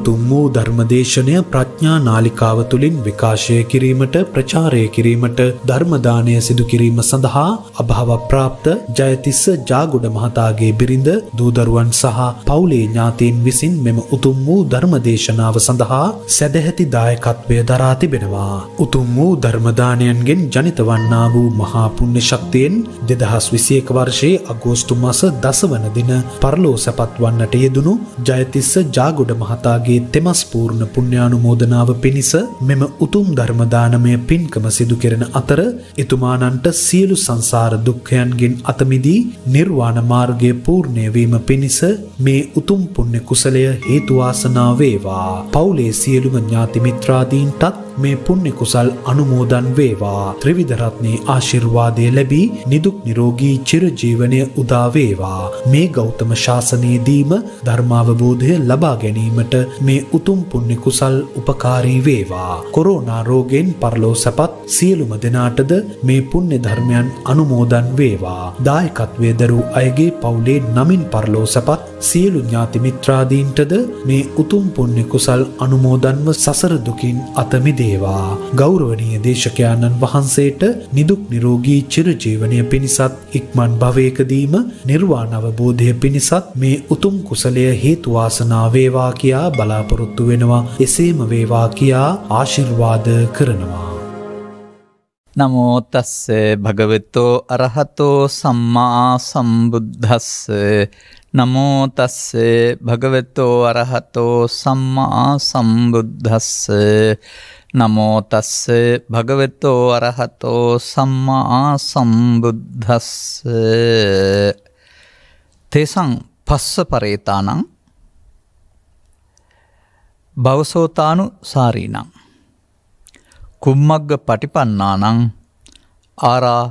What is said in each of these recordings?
උතුම් වූ ධර්මදේශනය ප්‍රඥා නාලිකාව තුළින් විකාශය කිරීමට ප්‍රචාරය කිරීමට ධර්මදානය සිදු කිරීම සඳහා අභාවප්‍රාප්ත ජයතිස්ස ජාගුඩ මහතාගේ බිරිඳ දූදරුවන් සහ පවුලේ ඥාතීන් විසින් මෙම උතුම් වූ ධර්මදේශනාව සඳහා සැදැහැති දායකත්වය දරා තිබෙනවා. උතුම් වූ ධර්මදානයන්ගෙන් ජනිත වන්නා වූ මහා පුණ්‍ය ශක්තියෙන් දෙදහස් විසියක වර්ෂයේ අගෝස්තු මස දසවන දින පරලෝ සැපත් වන්නට යෙදුණු ජයතිස්ස ජාගුඩ මහතාගේ වගේ තෙමස්පූර්ණ පුණ්‍යානුමෝදනාව පිණිස මෙම උතුම් ධර්මදානමය පින්කම සිදු කෙරෙන අතර එතුමානන්ට සියලු සංසාර දුක්ඛයන්ගෙන් අතමිදී නිර්වාණ මාර්ගය පූර්ණය වීම පිණිස මේ උතුම් පුණ්‍ය කුසලය හේතුවාසනා වේවා. පවුලේ සියලුම ඥාති මිත්‍රාදීන්ටත් මේ පුණ්‍ය කුසල් අනුමෝදන් වේවා. ත්‍රිවිධ රත්නේ ආශිර්වාදය ලැබී නිදුක් නිරෝගී චිරජීවනය උදා වේවා. මේ ගෞතම ශාසනයේදීම ධර්මාවබෝධය ලබා ගැනීමට මේ උතුම් පුණ්‍ය කුසල් උපකාරී වේවා. කොරෝනා රෝගයෙන් පරලෝ සැපත් සියලුම දෙනාටද මේ පුණ්‍ය ධර්මයන් අනුමෝදන් වේවා. දායකත්වයේ දරු අයගේ පවුලේ නමින් පරලෝ සැපත් සියලු ඥාති මිත්‍රාදීන්ටද මේ උතුම් පුණ්‍ය කුසල් අනුමෝදන්ව සසර දුකින් අත මිදේවා. ගෞරවනීය දේශකයන්න් වහන්සේට නිදුක් නිරෝගී චිරජීවනය පිණිසත් ඉක්මන් භවයකදීම නිර්වාණ අවබෝධය පිණිසත් මේ උතුම් කුසලය හේතු වාසනා වේවා කියා බලාපොරොත්තු වෙනවා. එසේම වේවා කියා ආශිර්වාද කරනවා. නමෝ තස්ස භගවතෝ අරහතෝ සම්මා සම්බුද්දස්ස නමෝ තස්සේ භගවතෝ අරහතෝ සම්මා සම්බුද්දස්ස නමෝ තස්සේ භගවතෝ අරහතෝ සම්මා සම්බුද්දස්ස තේසං පස්ස පරේතානං භවසෝතානු සාරීනං කුම්මග්ග පටිපන්නානං ආරා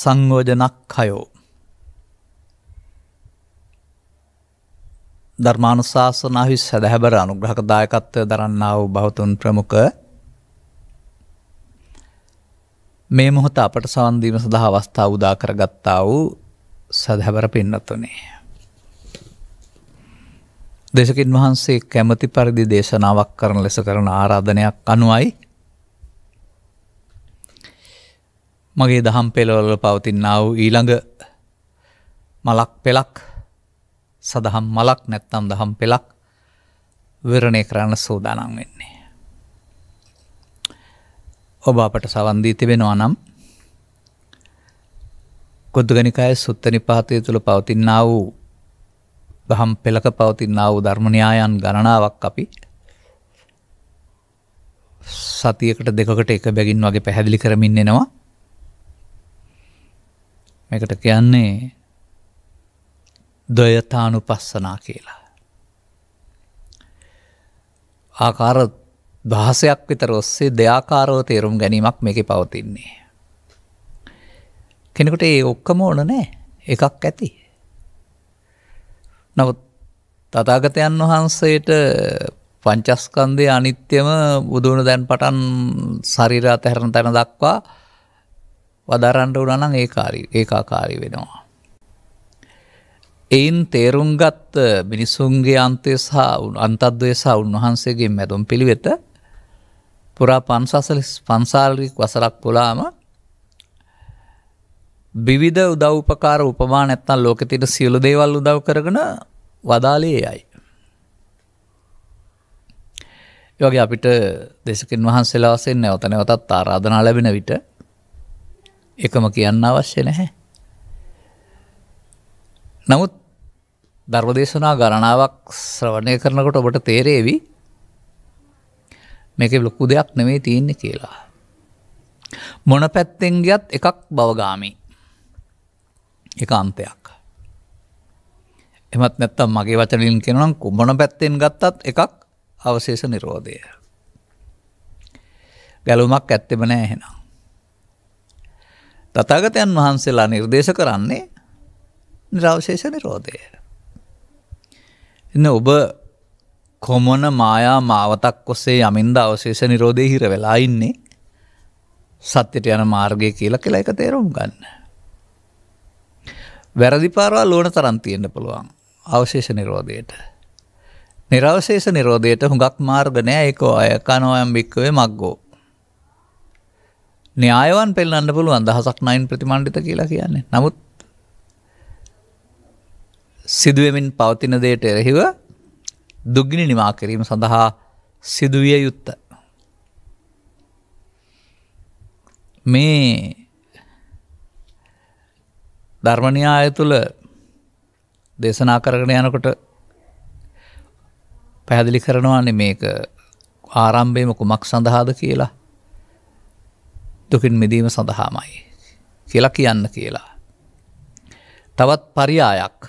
සංයෝජනක් හයෝ ධර්මානුශාසනාහි සැදැහැබර අනුග්‍රහක දායකත්වය දරන්නා වූ භවතුන් ප්‍රමුඛ මේ මොහොත අපට සවන් දීම සඳහා අවස්ථාව උදා කරගත්තා වූ සදහැබර පින්නතුනේ දේශකින් වහන්සේ කැමති පරිදි දේශනාවක් කරන ලෙස කරන ආරාධනයක් අනුවයි මගේ දහම් පෙළවල පවතින්නා වූ ඊළඟ මලක් පෙළක් සදහම් මලක් නැත්තම් දහම් පෙළක් විවරණය කරන්න සූදානම් වෙන්නේ. ඔබ අපට සවන් දී තිබෙනවා නම් කොද්දුගනිකායේ සුත්ත නිපාතය තුළ පවතිනා වූ දහම් පෙළක පවතිනා වූ ධර්ම න්‍යායන් ගණනාවක් අපි සතියකට දෙකකට එක බැගින් වගේ පැහැදිලි කරමින් එනවා. මේකට කියන්නේ දොයතානු පස්සනා කියලා. ආකාර දහසයක් විතර ඔස්සේ දෙයාකාරව තේරුම් ගැනීමක් මේක පවතින්නේ. කෙනෙකුට ඒ ඔක්කම ඕන නෑ එකක් ඇති. නවත් තතාගතයන් වහන්සේට පංචස්කන්දය අනිත්‍යම බුදුුණු දැන් පටන් සරිරා තැරණ තැන දක්වා වදරන්ඩ උනනං ඒකාරී ඒකාකාරී වෙනවා. එයින් තේරුම්ගත් මිනිස්සුන්ගේ අන්තය සහ අන්තද්වය සහ උන්වහන්සේගේ මැදුම් පිළිවෙත පුරා පන්සසල පන්සාල්ලික් වසරක් පුලාම බිවිධ උදව්පකාර උපමා නැත්තන් ලෝකතිට සියලු දේවල් උදව් කරගන වදාලේ යයි. යෝගේ අපිට දෙසකින් වහන්සේලාසෙන් නැවතන වතත් ආරාධනා ලැබෙන විට එකම කියන්න අවශ්‍ය නැහැ. නමුත් ධර්මදේශනා ගණනාවක් ශ්‍රවණය කරනකොට ඔබට තේරේවි මේක ලොකු දෙයක් නෙමේ තියන්නේ කියලා. මොන පැත්තෙන් ගියත් එකක් බවගාමි එක අන්තයක්. එමත් නැත්තම් මගේ වචලින් කෙනනම් කුම්ඹන පැත්තෙන් ගත්තත් එකක් අවශේෂ නිරෝධය. ගැලුමක් ඇත්තෙම නෑ එහෙනම්. තථාගතයන් වහන්සේලා නිර්දේශ කරන්නේ නිර්වශේෂ නිරෝධය. එන්න ඔබ කොමොන මායා මාවතක් ඔස්සේ යමින්ද අවශේෂ නිරෝධය හිර වෙලා ඉන්නේ සත්‍යයට යන මාර්ගය කියලා කියලා එක තේරුම් ගන්න. වැරදිපාරවා ලෝන තරන් තියෙන්න්න පුළුවන් අවශේෂ නිරෝධයට. නිරවශේෂ නිරෝධයට හුඟක් මාර්ගනය ඒකෝ අය කනෝයම් භික්කවේ මක්ගෝ. න්‍යායවන් පෙල්න්න පුළුවන් දහසක් නයින් ප්‍රතිමණ්ඩිත කියලා කියන්නේ නමුත් සිදුවමින් පවතින දේට එරෙහිව දුග්ගිනි නිමා කිරීම සඳහා සිදුවිය යුත්ත. මේ ධර්මණයාය තුළ දේශනා කරගෙන යනකොට පැහැදිලි කරනවාන්නේ මේක ආරම්භයම කුමක් සඳහාද කියලා දුකින් මිදීම සඳහාමයි කියලා කියන්න කියලා. තවත් පරියායක්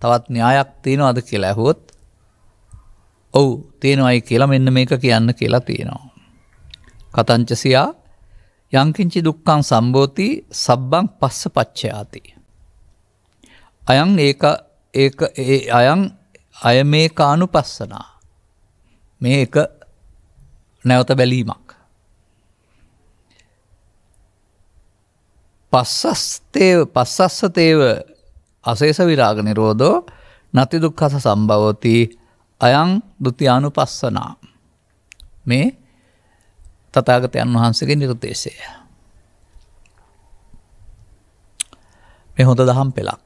තවත් න්‍යායක් තියෙනවාද කියලා ඇහුවොත් ඔවු තියෙනවයි කියලා මෙන්න මේක කියන්න කියලා තියෙනවා. කතංචසියා යංකිංචි දුක්කං සම්බෝති සබ්බං පස්ස පච්චයාති. අයං ඒ ඒ අයං අය මේ කානු පස්සනා මේ එක නැවත බැලීමක්. පස්සස්තේව පස්සස්සතේව අසේෂ විරාග නිරෝධෝ නති දුක්හස සම්භවති අයං දුතියානු පස්සනා. මේ තතාගතයන් වහන්සගේ නිර්දේශය. මේ හොඳ දහම් පෙළක්.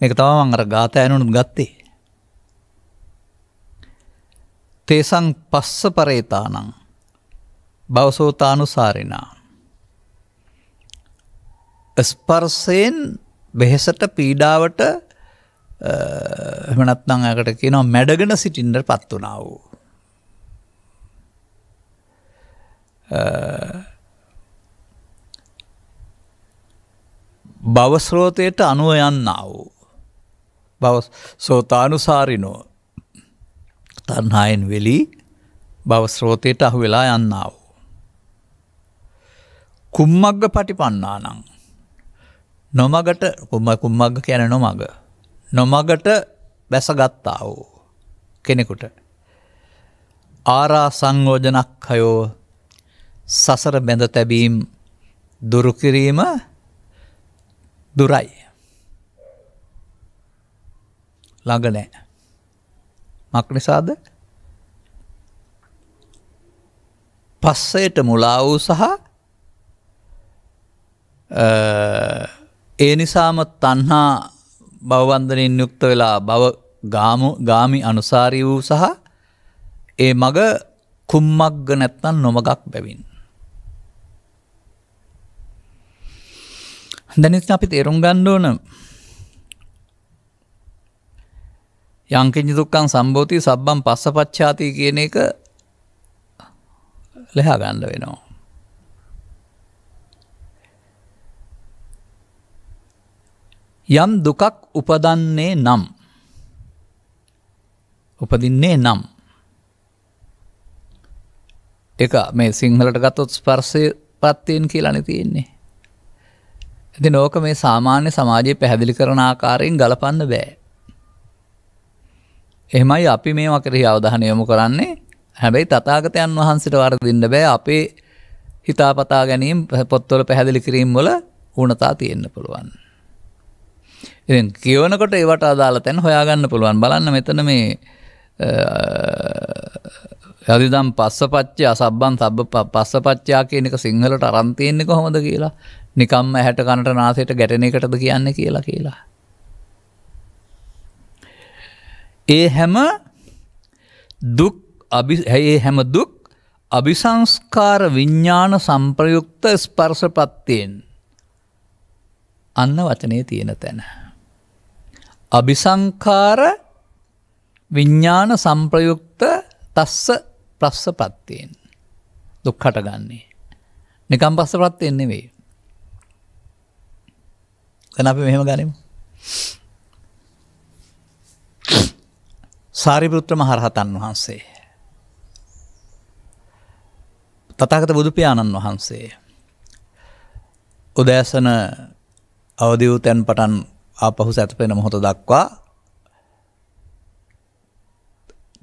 මේක තම අර ගාත ඇනුනුත් ගත්තේ. තේසං පස්ස පරේතානං බවසෝතානු සාරිනා ස්පර්සයෙන් බෙහෙසට පීඩාවට එමනත්නං ඇකට කියනවා මැඩගෙන සිටින්ට පත් වනා වූ. බවස්රෝතයට අනුව යන්නා වූ. බව සෝතානුසාරිනෝ තන්හායෙන් වෙලී බවස්රෝතයට අහු වෙලා යන්නා වූ. කුම්මක්ග පටිපන්නා නං. නොමගට කුම්ම කුම්මග කියන නොමග. නොමගට බැසගත්තා වූ කෙනෙකුට. ආරා සංගෝජනක් හයෝ සසර බැඳ තැබීම් දුරුකිරීම දුරයි. ළඟනෑ. මක් නිසාද පස්සයට මුලා වූ සහ ඒ නිසාම තන්හා බවබන්ධනින් යුක්ත වෙලා බව ගාමි අනුසාරී වූ සහ ඒ මග කුම්මක්ග නැත්නම් නොමගක් බැවින්. දැනිත් අපි තේරුම් ගණ්ඩෝන යංකින්ජි දුක්කන් සම්බෝධී සබ්බම් පස්ස පච්චාතිය කියන එක ලෙහා ගණ්ඩ වෙනවා. යම් දුකක් උපදන්නේ නම් උපදින්නේ නම් එක මේ සිංහලට ගත්තොත් ස්පර්සය ප්‍රත්තියෙන් කියලන තියෙන්නේ ඇති නෝක මේ සාමාන්‍ය සමාජය පැහැදිලි කරන ආකාරයෙන් ගලපන්න බෑ එහෙමයි අපි මේ වකරෙහි අවධහන යොමු කරන්නේ හැබැයි තතාගතයන් වහන්සිට වරදින්න බෑ අපේ හිතාපතා ගැනීම් පොත්තොල පැහැදිලි කිරීම් වල ඌනතා තියෙන්න්න පුළුවන්. එ කියවනකොට ඒවට අදාල තැන් හොයාගන්න පුළුවන් බලන්න මෙතන මේ යදිදම් පස්ස පච්චය අසබ්බන් සබ පස්ස පච්චා කියනක සිංහලට අරන්තියෙන්නේ කොහොමද කියලා නිකම්ම හැට කණට නාසයට ගැටන එකටද කියන්න කියලා කියලා. ඒ හැම දුක් හැඒ හැම දුක් අභිසංස්කාර විඤ්ඥාන සම්ප්‍රයුක්ත ස්පර්ශ පත්තියෙන් අන්න වචනය තියෙන තැන. අபிසංකාර විඤ්ඥාන සම්ප්‍රයුක්ත තස්ස ප්‍රස්ස පත්තියෙන් දුක්හට ගන්නේ. නිකම් පස්ස ප්‍රත්ති එන්නේ වේ. දැන අපි මෙහෙම ගනිමු. සාරිපෘත්‍ර මහරහතන් වහන්සේ. තතාගත බුදුපාණන් වහන්සේ. උදෑසන අවදිවූ තැන් පටන් ආපහු සැතපෙන මොහොත දක්වා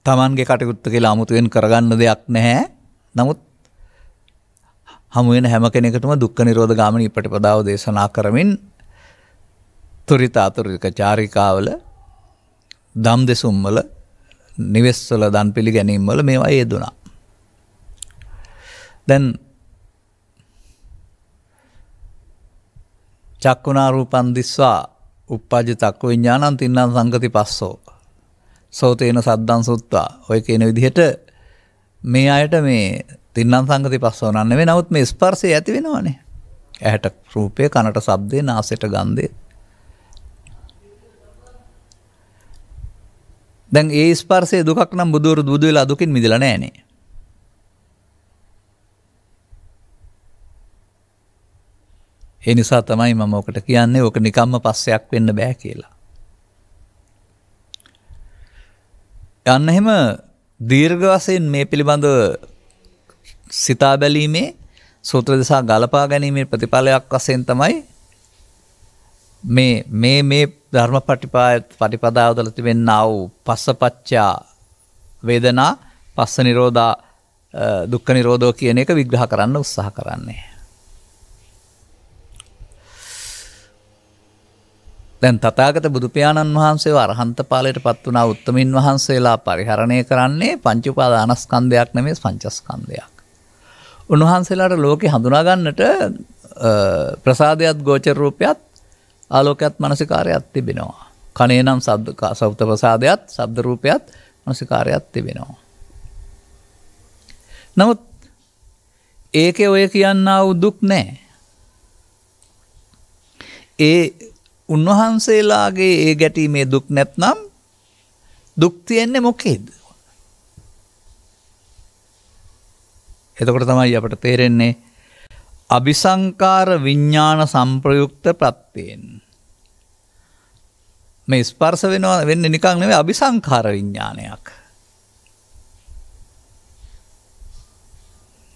තමන්ගේ කටයුත්ත කියලා අමුතුවෙන් කරගන්න දෙයක් නැහැ. නමුත් හමු වෙන හැම කෙනෙකුටම දුක්ඛ නිරෝධ ගාමිනී ප්‍රතිපදාව දේශනා කරමින් තුරිත අතුරික චාරිකාවල දම් දෙසුම් වල නිවෙස් වල දන් පිළිගැනීම් වල මේවා යෙදුණා. දැන් චක්කුණා රූපන් දිස්වා uppajja චක්ක විඥානං තින්නම් සංගති පස්සෝ. සෝතේන සද්දං සුත්වා. ඔය කියන විදිහට මේ අයට මේ තින්නම් සංගති පස්සෝ නන් නෙවෙයි. නමුත් මේ ස්පර්ශය ඇති වෙනවනේ. ඇහැට රූපය, කනට ශබ්දය, නාසයට ගන්ධය. දැන් ඒ ස්පර්ශයේ දුකක් නම් බුදුරු බුදු වෙලා දුකින් මිදලා නැහනේ. ඒ නිසා තමයි මම ඕකට කියන්නේ ඕක නිකම්ම පස්සයක් වෙන්න බෑ කියලා. යන්න එහෙම දීර්ඝ වශයෙන් මේ පිළිබඳව සිතා බැලීමේ සූත්‍ර දෙසා ගලපා ගැනීමේ ප්‍රතිඵලයක් වශයෙන් තමයි මේ මේ මේ ධර්ම පටිපදාවදල තිබෙන්න වූ පස්සපච්චා වේදනා පස්ස නිරෝධා දුක්ඛ නිරෝධෝ කියන එක විග්‍රහ කරන්න උත්සාහ කරන්නේ. දැන් තතාගත බුදුපාණන් වහන්සේ අරහන්ත පාලයට පත් වනා උත්තමින් වහන්සේලා පරිහරණය කරන්නේ පංචුපා දානස්කන්ධයක් නෙමේ පංචස්කන්ධයක්. උන්වහන්සේලාට ලෝකෙ හඳුනාගන්නට ප්‍රසාධයක් ගෝචරරූපයත් ආලෝකයක්ත් මනසිකාරයක් තිබෙනවා. කනේ නම් සෞත ප්‍රසාධයක්ත් සබ්දරූපයත් මනසිකාරයක් තිබෙනවා. නමුත් ඒක ඔය කියන්න වූ දුක් නෑ. ඒ උන්වහන්සේලාගේ ඒ ගැටීමේ දුක් නැත්නම් දුක් තියෙන්නේ මොකේද? එතකොට තමයි අපට තේරෙන්නේ අபிසංකාර විඥාන සංප්‍රයුක්ත ප්‍රත්‍යයෙන්. මේ ස්පර්ශ වෙනවා වෙන්නේ නිකන් නෙවෙයි අபிසංකාර විඥානයක්.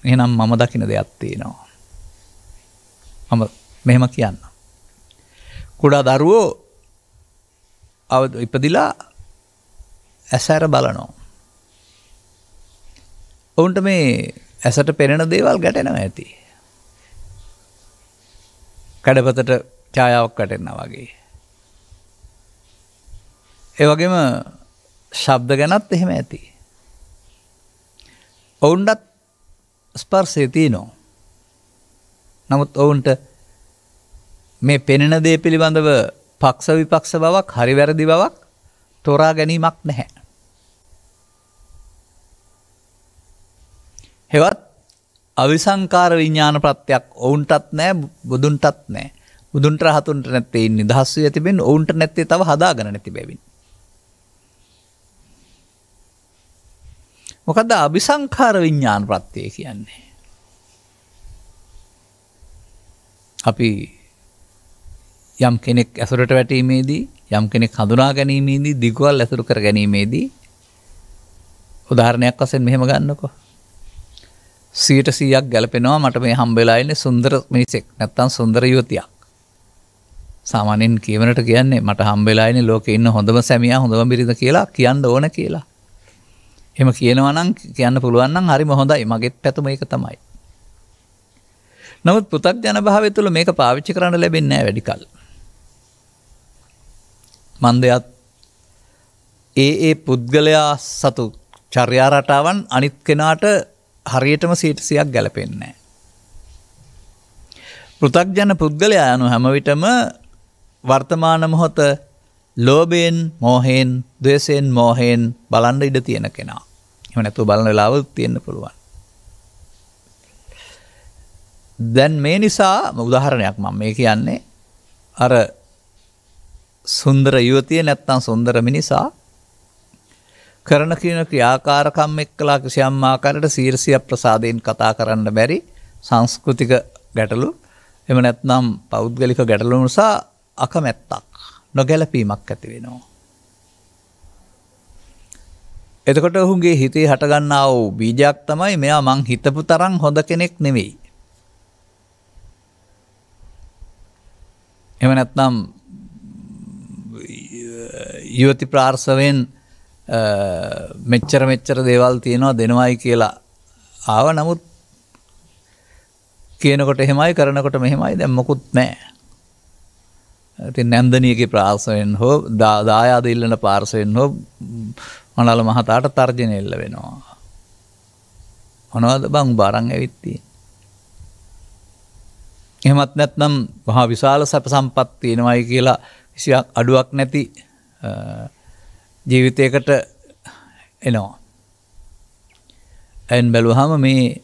එහෙනම් මම දකින දෙයක් තියෙනවා. මම මෙහෙම කියන්නම්. කුඩා දරුවෝ අව ඉපදිලා ඇසැර බලනෝ. ඔවුන්ට මේ ඇසට පෙනෙන දේවල් ගැටෙනව ඇති. කඩපතට ඡායාවක් වැටෙන්න වගේ. ඒවගේම ශබ්ද ගැනත් එහෙම ඇති. ඔවුන්ටත් ස්පර්සය තියනෝ. නමුත් ඔවුන්ට මේ පෙනෙන දේ පිළිබඳව පක්ෂ විපක්ෂ බවක් හරිවැරදි බවක් තොරා ගැනීමක් නැහැ. හෙවත් අවිසංකාර විඤ්ඥාන ප්‍රත්යක් ඔවුන්ටත් නෑ බුදුන්ටත් නෑ බුදුන්ට රහතුන්ට නැත්තේ ඉන්න දහස්ව ඇතිබෙන් ඔවුන්ට නැත්තේ තව හදා ගන නැති බැවින්. මොකද අභිසංකාර විඤ්ඥාන ප්‍රත්්‍යය කියන්නේ. අපි යම් කෙනෙක් ඇසුරට වැටීමේදී යම් කෙනෙක් හඳුනා ගැනීමේදී දිගුවල් ඇසුරු කර ගැනීමේදී උදාහරණයක් වශයෙන් මෙහෙම ගන්නකෝ 100%ක් ගැලපෙනවා මට මේ හම්බෙලා ඉන්නේ සුන්දර මිනිසෙක් නැත්තම් සුන්දර යුවතියක් සාමාන්‍යයෙන් කියවනට කියන්නේ මට හම්බෙලා ඉන්නේ ලෝකේ ඉන්න හොඳම සැමියා හොඳම බිරිඳ කියලා කියන්න ඕන කියලා එහෙම කියනවා නම් කියන්න පුළුවන් නම් හරිම හොඳයි මගෙත් පැතුම ඒක තමයි නමුත් පු탁ජන භාවය තුළ මේක පාවිච්චි කරන්න ලැබෙන්නේ නැහැ වැඩි කල් මන්දයත් ඒ ඒ පුද්ගලයා සතු චර්යාරටාවන් අනිත් කෙනාට හරියටම සීටසියක් ගැලපෙන්නේ. පෘථක්ජන පුද්ගලයා යනු හැමවිටම වර්තමාන මොහොත ලෝබයෙන් මෝහෙන් දේශයෙන් මෝහෙන් බලන්ඩ ඉඩ තියෙන කෙනා එම නැතු බලන වෙලාව තියෙන්න්න පුළුවන්. දැන් මේ නිසා උදාහරණයක් මම මේ කියන්නේ අර සුන්දර යුවතිය නැත්තං සුන්දර මිනිසා කරන කියන ක්‍රියාකාරකම් එක්කලා කිසියම් ආකාරයට සීර්සිය ප්‍රසාදයෙන් කතා කරන්න බැරි සංස්කෘතික ගැටලු එම නැත්නම් පෞද්ගලික ගැටලු නිසා අකමැත්තක් නොගැලපීමක් ඇති වෙනවා. එතකොට ඔහුගේ හිතේ හටගන්නා වූ බීජයක් තමයි මෙයා මං හිතපු තරම් හොඳ කෙනෙක් නෙවෙයි. එම නැත්නම් යුවති ප්‍රාර්සවයෙන් මෙච්චර මෙච්චර දේවල් තියෙනවා දෙනවායි කියලා ආව නමුත් කියනකොට එහෙමයි කරනකොට මෙහෙමයි දැම්මකුත් නෑ. ඇති නැන්දනියගේ ප්‍රාර්සයෙන් හෝ දායාද ඉල්ලන පාර්සයෙන් හෝ මනල මහතාට තර්ජන එල්ල වෙනවා. හොනවද බං බාරං ඇවිත්තිී. එහෙමත් නැත්නම් මහා විශාල සැප සම්පත් තියෙනවයි කියලා කිසියක් අඩුවක් නැති ජීවිතයකට එනවා. ඇන් බැලුහම මේ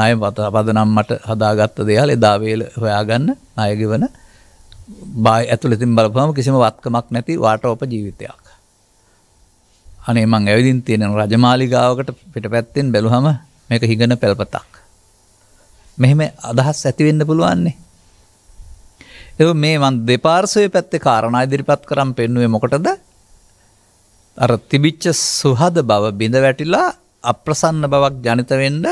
නය පත පදනම් මට හදාගත්ත දෙයාල එදාවේල හොයාගන්න අයගවන බාය ඇතුළතින් බලපහම කිසිම වත්කමක් නැති වාටෝප ජීවිතයක්. අනේ මං ඇවිදින් තියෙන රජමාලිගාවකට පිට පැත්තෙන් බැලුහම මේක හිගන පැල්පතක්. මෙහෙම අදහස් ඇතිවෙන්න පුළුවන්නේ එ මේ මන් දෙපාර්සය පැත්තේ කාරණා ඉදිරිපත් කරම් පෙන්නුවේ මොකටද අර තිබිච්ච සුහද බව බිඳ වැටිලා අප්‍රසන්න බවක් ජනිතවෙන්ඩ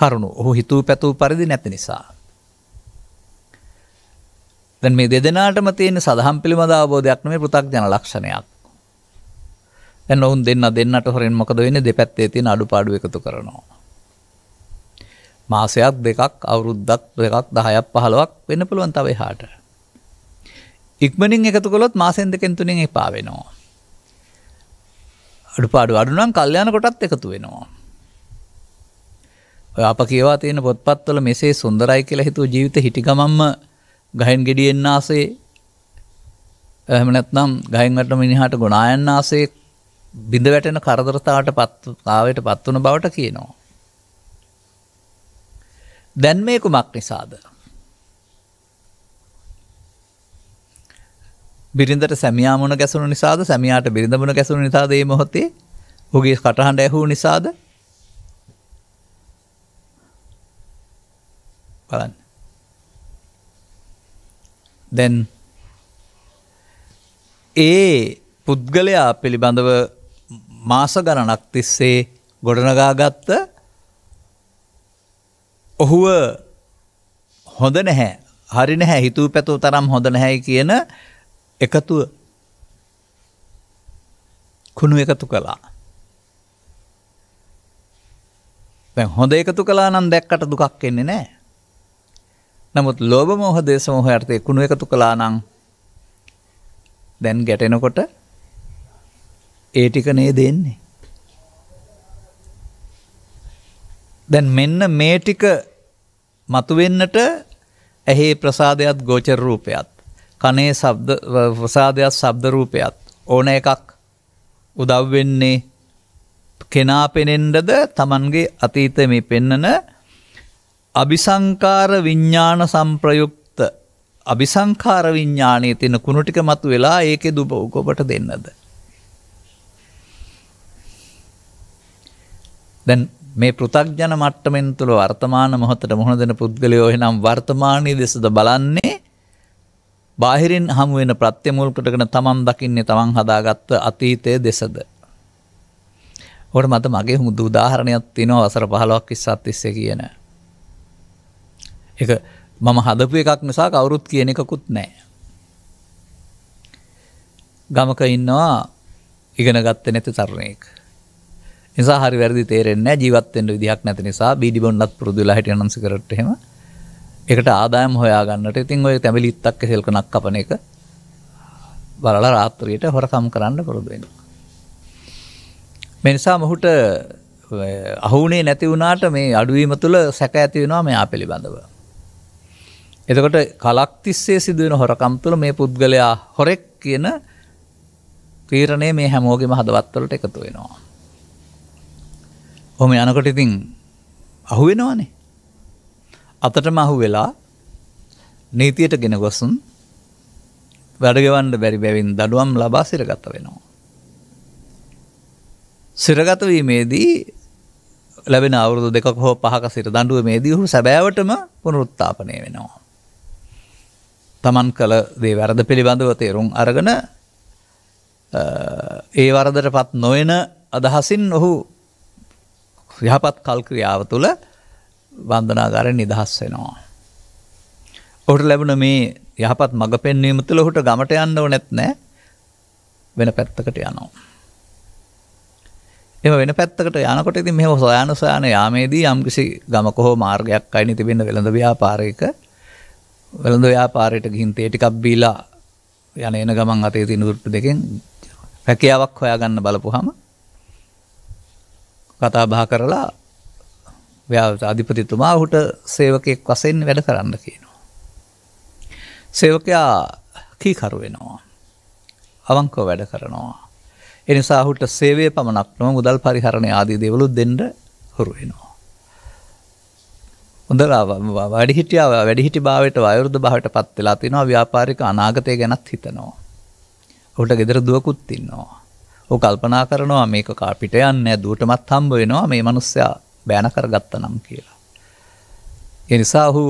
කරුණු ඔහු හිතූ පැතුූ පරිදි නැති නිසා. දැන් මේ දෙදෙනටම තියෙන සදහම් පිළිබඳ අවබෝධයක් මේ පෘතක් ජන ලක්ෂණයක්. ඇන්න ඔවුන් දෙන්න දෙන්නට හොරෙන් මොකද වෙන දෙපැත්තේ තින අඩුපාඩු එකතු කරනවා. මාසයක් දෙකක් අවුරුද්දක් දෙකක් දහයක් පහලොවක් වෙන පුළුවන් තවයි හාට. ඉක්මනින් එකතු කොළොත් මාසෙන් දෙකෙන් තුනින් එපාවෙනවා. අඩු පාඩු අඩුනම් කල්්‍යයාන කොටත් එකතු වෙනවා. අප කියවා තියෙන පොත්පත්වල මෙසේ සුන්දරයි කියලා හිතුව ජීවිත හිටිගමම්ම ගහෙන් ගෙඩියෙන් ආසේ එහමනැත්නම් ගහින්වට මිනිහට ගොනායන් ආසේ බිඳ වැටෙන කරදරතාවට පත්කාවට පත්වන බවට කියනවා. දැන් මේ කුමක් නිසාද. බිරිඳට සැමියාමුණ ගැසුණු නිසාද සැමියාට බිරිඳමුණ ගැසුණු නිසාද ඒ මොහොතේ ඔහුගේ කටහඬ ඇහූ නිසාද බලන්න දැන් ඒ පුද්ගලයා පිළිබඳව මාස ගණනක් තිස්සේ ගොඩනගාගත්ත ඔහුව හොඳ නැහැ හරි නැහැ හිතූ පැතූ තරම් හොඳ නැහැයි කියන එකතුව කුණු එකතු කළා. දැන් හොඳ එකතු කලා නම් දැක්කට දුකක් එන්නේ නෑ. නමුත් ලෝබ මොහ දේශමොහ ඇතේ කුණු එකතු කලා නං දැන් ගැටෙනකොට ඒ ටිකනේ දෙන්නේ. දැන් මෙන්න මේ ටික මතුවෙන්නට ඇහි ප්‍රසාදයත් ගෝචර රූපයත් කනේ සබ්ද ප්‍රසාදයක් සබ්දරූපයත් ඕන එකක් උදව්වෙන්නේ කෙනා පෙනෙන්ඩද තමන්ගේ අතීත මේ පෙන්නන අභිසංකාර විඤ්ඥාන සම්ප්‍රයුක්ත අභිසංකාර විඤ්ඥානය තින කුණුටික මතු වෙලා ඒකෙ දුබ උකොපට දෙන්නද. දැන් මේ පෘතක්ජන මට්ටමෙන් තුළ වර්තමාන මොහොතට මුහුණ දෙන පුද්ගලයෝ එනම් වර්තමානය දෙසද බලන්නේ බාහිරින් හමු වෙන ප්‍රත්‍ය මුල් කොටගෙන තමන් දකින්නේ තමන් හදාගත්ත අතීතයේ දෙසද. ඔකට මට මගේ හුදු උදාහරණයක් තියෙනවා වසර 15ක් 20ක් තිස්සේ කියන. ඒක මම හදපු එකක් නිසා කවුරුත් කියන එකකුත් නැහැ. ගමක ඉන්නවා ඉගෙන ගත්තේ නැති තරුණයෙක්. නිසා හරි වැරදි තේරෙන්නේ නැහැ ජීවත් වෙන්න විදිහක් නැති නිසා බීඩි බොන්නත් පුරුදු වෙලා හිටියනම් සිගරට් එහෙම. එකට ආදායම් හොයාගන්නට ඉතින් ඔය තැමිලි ඉත්තක්ක සෙල්කනක් කපන එක බලල රාත්‍රයට හොරකම් කරන්න පුරුදුවෙන. මෙනිසා මොහුට අහුනේ නැති වුණාට මේ අඩුවීම තුළ සැක ඇති වෙනවා මෙයා පිළිබඳව. එතකොට කලක් තිස්සේ සිදුවෙන හොරකම් තුළ මේ පුද්ගලයා හොරෙක් කියන තීරණය මේ හැමෝගෙම හදවත්වලට එකතු වෙනවා. හොම යනකොට ඉතින් අහුවෙනවානේ අතටම අහු වෙලා නීතියට ගෙන ගොසුන් වැඩගවන්න බැරි බැවින් දඩුවම් ලබා සිරගත වෙනවා. සිරගතවීමේදී ලැබෙන අවුරුදු දෙකක් හෝ පහක සිට දඩුවමේදී හු සැබෑවටම පුනරුත්තාපනය වෙනවා. තමන් කළ දේ වැරද පිළිබඳව තේරුම් අරගෙන ඒ වරදට පත් නොවෙන අදහසින් ඔහු යහපත් කල්ක්‍රියාව තුළ වන්දනාගාරයෙන් නිදහස් වෙනවා. ඔහුට ලැබුණ මේ යහපත් මඟ පෙන්වීම තුළ ඔහුට ගමට යන්න ඕනෙත් නෑ වෙන පැත්තකට යනවා. එම වෙන පැත්තකට යනකොට ඉතින් මෙහෙම සොයාන සොයාන යාමේදී යම්කිසි ගමක හෝ මාර්ගයක් අයින තිබෙන වෙළඳ ව්‍යාපාරයක වෙළඳ ව්‍යාපාරයට ගිහින් තේ ටිකක් බීලා යන එන ගමන් අතේ තියෙන දුට්ටු දෙකෙන් රැකියාවක් හොයාගන්න බලපුවාම කතා බහ කරලා ව්‍යාවට අධිපතිතුමා ඔහුට සේවකයෙක් වසයෙන් වැඩ කරන්න කියනවා. සේවකයා කීකරු වෙනවා. අවංකෝ වැඩ කරනවා. එනිසා හුට සේවය පමණක්නම මුදල් පරිහරණය ආදී දෙවලු දෙන්ඩ හොරුවෙනවා. හොඳලා වැඩිහිටියාව වැඩිහිටි භාවට අයුරුද භාවට පත් වෙලා තිනවා ව්‍යාපාරික අනාගතය ගැනත් හිතනවා. ඔට ගෙදර දුවකුත් ඉන්නවා. ඕ කල්පනා කරනවා මේක කාපිට යන්න දුවටමත් හම්බ වෙනවා මේ මනුස්්‍යයා බෑන කරගත්ත නම් කියලා. ඒ නිසා ඔහු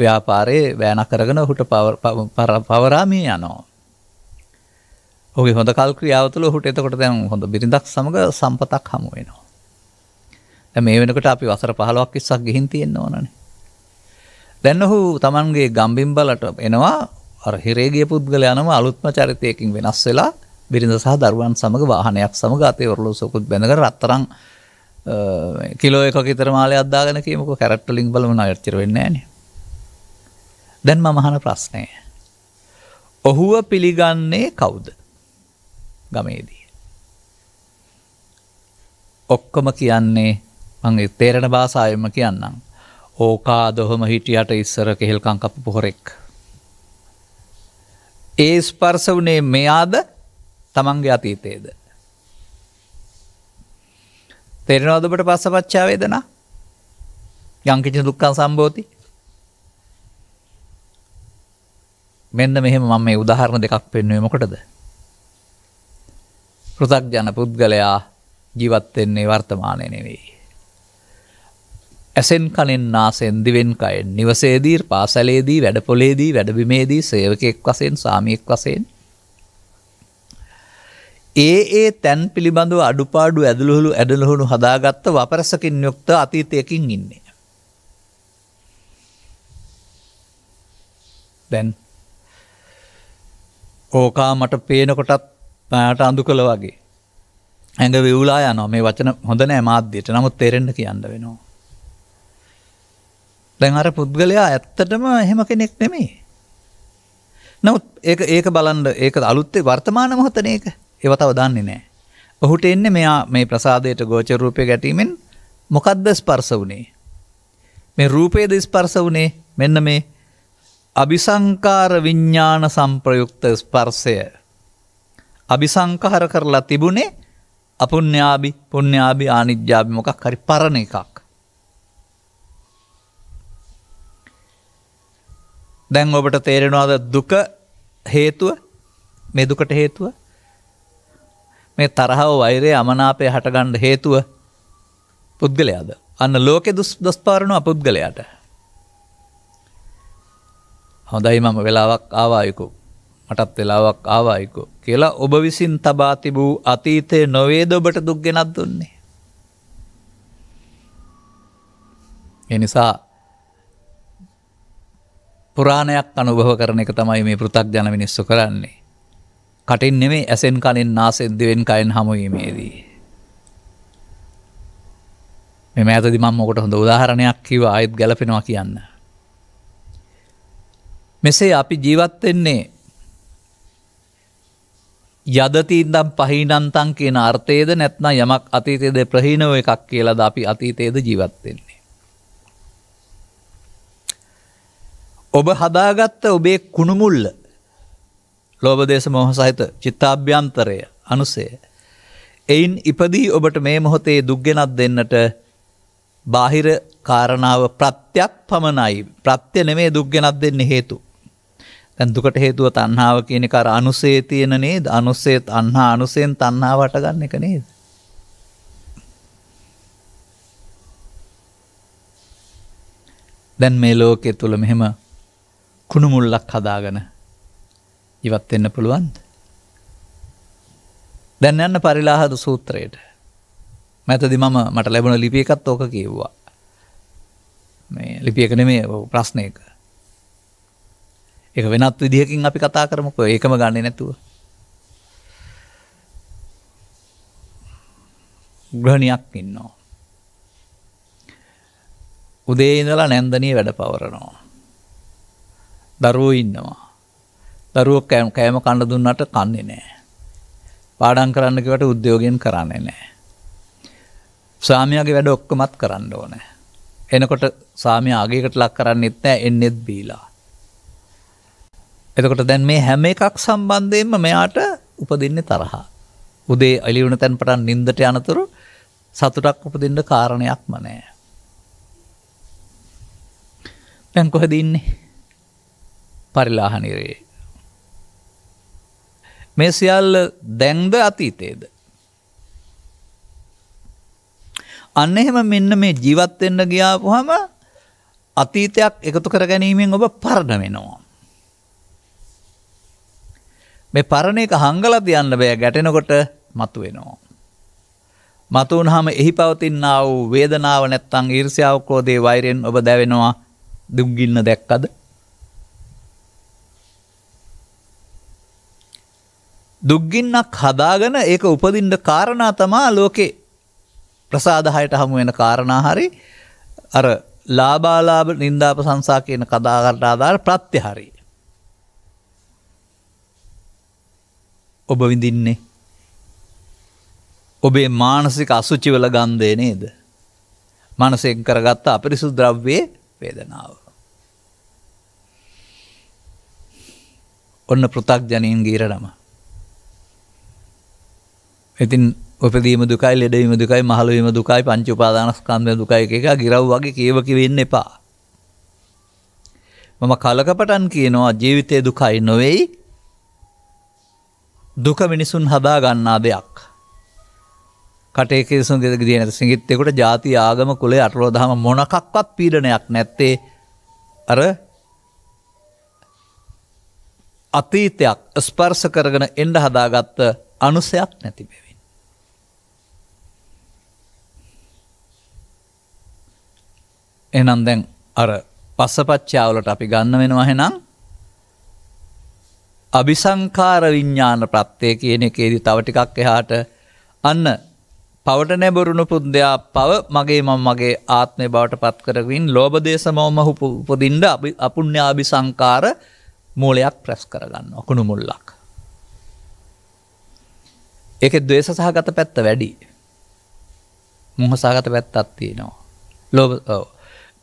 ව්‍යාපාරයේ වෑන කරගෙන හුට පවරාමී යනෝ. ඔහුගේ හොඳ කල් ක්‍රියාවතුල හුට එතකොට දැන් හොඳ බිරිඳක් සමඟ සම්පතක් හමු වෙනවා. දැන් මේ වෙනකොට අපි වසර 15ක් ඉස්සක් ගිහින් තියෙන්න ඕනනේ. දැන් ඔහු Tamanගේ ගම්බිම් බලට එනවා අර හිරේ ගිය පුද්ගලයානම අලුත්ම චරිතයකින් වෙනස් වෙලා බිරිඳ සහ දරුවන් සමග වාහනයක් සමග අතේ ඔරලෝසුකුත් බැඳගෙන රත්තරන් කිලෝ එක ඉතර මාලය අදදාගෙන කියමක කැරට්ටලින් බලම අයච්චර වෙන්නේන දැන් මමහන ප්‍රශ්නය ඔහුව පිළිගන්නේ කවුද ගමේදී ඔක්කොම කියන්නේ මගේ තේරණ බාසායම කියන්නම් ඕකා දොහොම හිටියට ඉස්සර කෙහෙල්කං කපු පොහොරෙක් ඒ ස්පර්ස වනේ මෙයාද තමන්ගේ අතීතේද තේරෙනවද ඔබට පස්සපච්චා වේදනා? යංකිච්ච දුක්ඛං සම්භෝති. මෙන්න මෙහෙම මම මේ උදාහරණ දෙකක් පෙන්වුවේ මොකටද? පෘථග්ජන පුද්ගලයා ජීවත් වෙන්නේ වර්තමානයේ නෙවෙයි. ඇසෙන් කනෙන් නාසෙන් දිවෙන් කයෙන් නිවසේදී පාසලේදී වැඩපොලේදී වැඩබිමේදී සේවකයෙක් වශයෙන් සාමියෙක් වශයෙන් ඒ ඒ තැන් පිළිබඳව අඩුපාඩු ඇදළුහළු ඇඩලහුණු හදාගත්ත වපරසකින් යුක්ත අතීතයකින් ඉන්නේ. දැන් ඕකා මට පේනකොටත් පෑට අඳු කළ වගේ. ඇඟ විවුලා යනවා මේ වචන හොඳ නෑ මාධ්‍යයට නමුත් තෙරෙන්ට කියන්න වෙනවා. දැන් අර පුද්ගලයා ඇත්තටම එහෙම කෙනෙක් නෙමේ. නමුත් ඒ ඒක බලන්ඩ ඒක අලුත්තේ වර්තමාන මොහොතන ඒක ඒව තව දන්නේ නැහැ. ඔහුට එන්නේ මෙයා මේ ප්‍රසාදයට ගෝචර රූපය ගැටීමෙන් මොකද්ද ස්පර්ශ වුනේ? මේ රූපයේද ස්පර්ශ වුනේ මෙන්න මේ අபிසංකාර විඥාන සංප්‍රයුක්ත ස්පර්ශය. අபிසංකාර කරලා තිබුණේ අපුඤ්ඤාභි පුඤ්ඤාභි ආනිජ්ජාභි මොකක් හරි පරණ එකක්. දැන් ඔබට තේරෙනවාද දුක හේතුව? මේ දුකට හේතුව? මේ තරහව වෛරය අමනාපය හටගණ්ඩ හේතුව පුද්ගලයාද. අන්න ලෝකෙ දුස් දොස්පාරණු අපුද්ගලයාට. හොඳයි මම වෙලාවක් ආවායකු මටත් වෙලාවක් ආවායකු කියලා ඔබ විසින් තබා තිබූ අතීතය නොවේද ඔබට දුක්ගෙනත් දුන්නේ. එනිසා පුරාණයක් අනුභව කරන එක තමයි මේ පෘතක් ජන මිනිස්සු කරන්නේ. කටින් නෙමේ ඇසෙන් කලින් නාසෙන් දෙවෙන් කයෙන් හමුවීමේදී. මෙම ඇතදි මං මොකට හොඳ උදාහරණයක් කිව අයත් ගැලපෙනවා කියන්න. මෙසේ අපි ජීවත්වෙන්නේ යදතීන්දම් පහිනන්තන් කියන අර්ථයේද නැත්න යමක් අතීතයේද ප්‍රහීනව එකක් කියලද අපි අතීතයේද ජීවත්වෙන්නේ. ඔබ හදාගත්ත ඔබේ කුණුමුල්ල ලෝබදේශ මොහ සහිත චිත්තාභ්‍යන්තරය අනුසේ. එයින් ඉපදී ඔබට මේ මොහොතේ දුක්ගෙනත් දෙන්නට බාහිර කාරණාව ප්‍රත්‍යත් පමණයි ප්‍රත්‍ය නෙමේ දුක්ගෙනත් දෙන්න හේතු. තැන් දුකට හේතුව තන්හාාව කියන කර අනුසේ තියෙන නේද අනුස්සේත් අන්හා අනුසයෙන් තන්නාවට ගන්න එක නේද. දැන් මේ ලෝකෙ තුළ මෙහෙම කුණුමුල්ලක් හදාගෙන ඉවත් වෙන්න පුළුවන් දැන් යන්න පරිලාහද සූත්‍රයට මැතදි මම මට ලැබුණ ලිපිය එකත් ඕක කිව්වා මේ ලිපියකන මේ ප්‍රශ්නයක එක වෙනත් විදිහකින් අපි කතා කරමක ඒකම ගන්න නැතුව ග්‍රහණයක් ඉන්නවා උදේ ඉඳලා නැන්දනී වැඩ පවරනවා දරුවෝ ඉන්නවා දරුවෝ කෑම කන්න දුන්නට කන්නේ නැහැ. පාඩම් කරන්න කිව්වට උද්‍යෝගයෙන් කරන්නේ නැහැ. ස්වාමියාගේ වැඩ ඔක්කොමත් කරන්න ඕනේ. එනකොට ස්වාමියා ආගයකට ලක් කරන්නෙත් නැහැ එන්නෙත් බීලා. එතකොට දැන් මේ හැම එකක් සම්බන්ධයෙන්ම මෙයාට උපදින්නේ තරහා. උදේ එළි වුණ තැන් පටන් නිින්දට යනතුරු සතුටක් උපදින්න කාරණයක්ම නැහැ. දැන් කොහෙද ඉන්නේ? පරිලාහනිරේ මේ සියල්ල දැන්ද අතීතේද. අන්න එහෙම මෙන්න මේ ජීවත් වෙන්න ගියාපුවම අතීතයක් එකතු කර ගැනීමෙන් ඔබ පරණ වෙනවා. මේ පරණ එක හංගලා තියන්න බෑ ගැටෙනකොට මතුවෙනවා. මතුවුනහම එහි පවතිනා වූ වේදනාව නැත්තං ඊර්ෂ්‍යාව ක්‍රෝධේ වෛරයෙන් ඔබ දැවෙනවා දුක්ගින්න දැක්කද දුක්ගින්නක් හදාගෙන ඒක උපදින්න කාරණා තමා ලෝකේ ප්‍රසාදහයට හමු වෙන කාරණා හරි අර ලාබාලාභ නින්දාප සංසා කියන කදාකට ආදාර ප්‍රත්‍යහරි. ඔබ විඳින්නේ ඔබේ මානසික අසුචිවල ගන්දේ නේද. මනසෙන් කරගත්ත අපිරිසු ද්‍රව්වේ වේදනාව. ඔන්න පෘථක් ජනීන් ගීරනම. ඉතින් උපදීම දුකයි ලෙඩවීම දුකයි මහලවීම දුකයි පංච උපාදානස්කන්ධය දුකයි එක ගිරව් වගේ කියවකි වෙන්න එපා. මම කලකපටන් කියනවා ජීවිතය දුකයි නොවෙයි දුක මිනිසුන් හදා ගන්නා දෙයක්. කටේකසු ගෙදක දන සිගිත්තෙකුට ජාති ආගම කුලේ අටරෝදහම මොනකක්වත් පීඩනයක් නැත්තේ අර අතීතයක් ස්පර්ස කරගෙන එන්ඩ හදාගත්ත අනුසයක් නැතිබේ. එහෙනම් දැන් අර පස්සපච්චාවලට අපි ගන්න වෙනවා එහෙනම් අபிසංකාර විඥාන ප්‍රත්‍ය කියන එකේදී තව ටිකක් එහාට අන්න පවට නැබරුණු පුද්දයා පව මගේ මම මගේ ආත්මය බවට පත් කරගින් ලෝභ දේශ මොහ උපදින්න අපි අපුණ්‍යාභි සංකාර මූලයක් ප්‍රැස් කරගන්න ඔකුණු මුල්ලක්. ඒක ද්වේෂ සහගත පැත්ත වැඩි. මොහසාගත පැත්තත් තියෙනවා. ලෝභ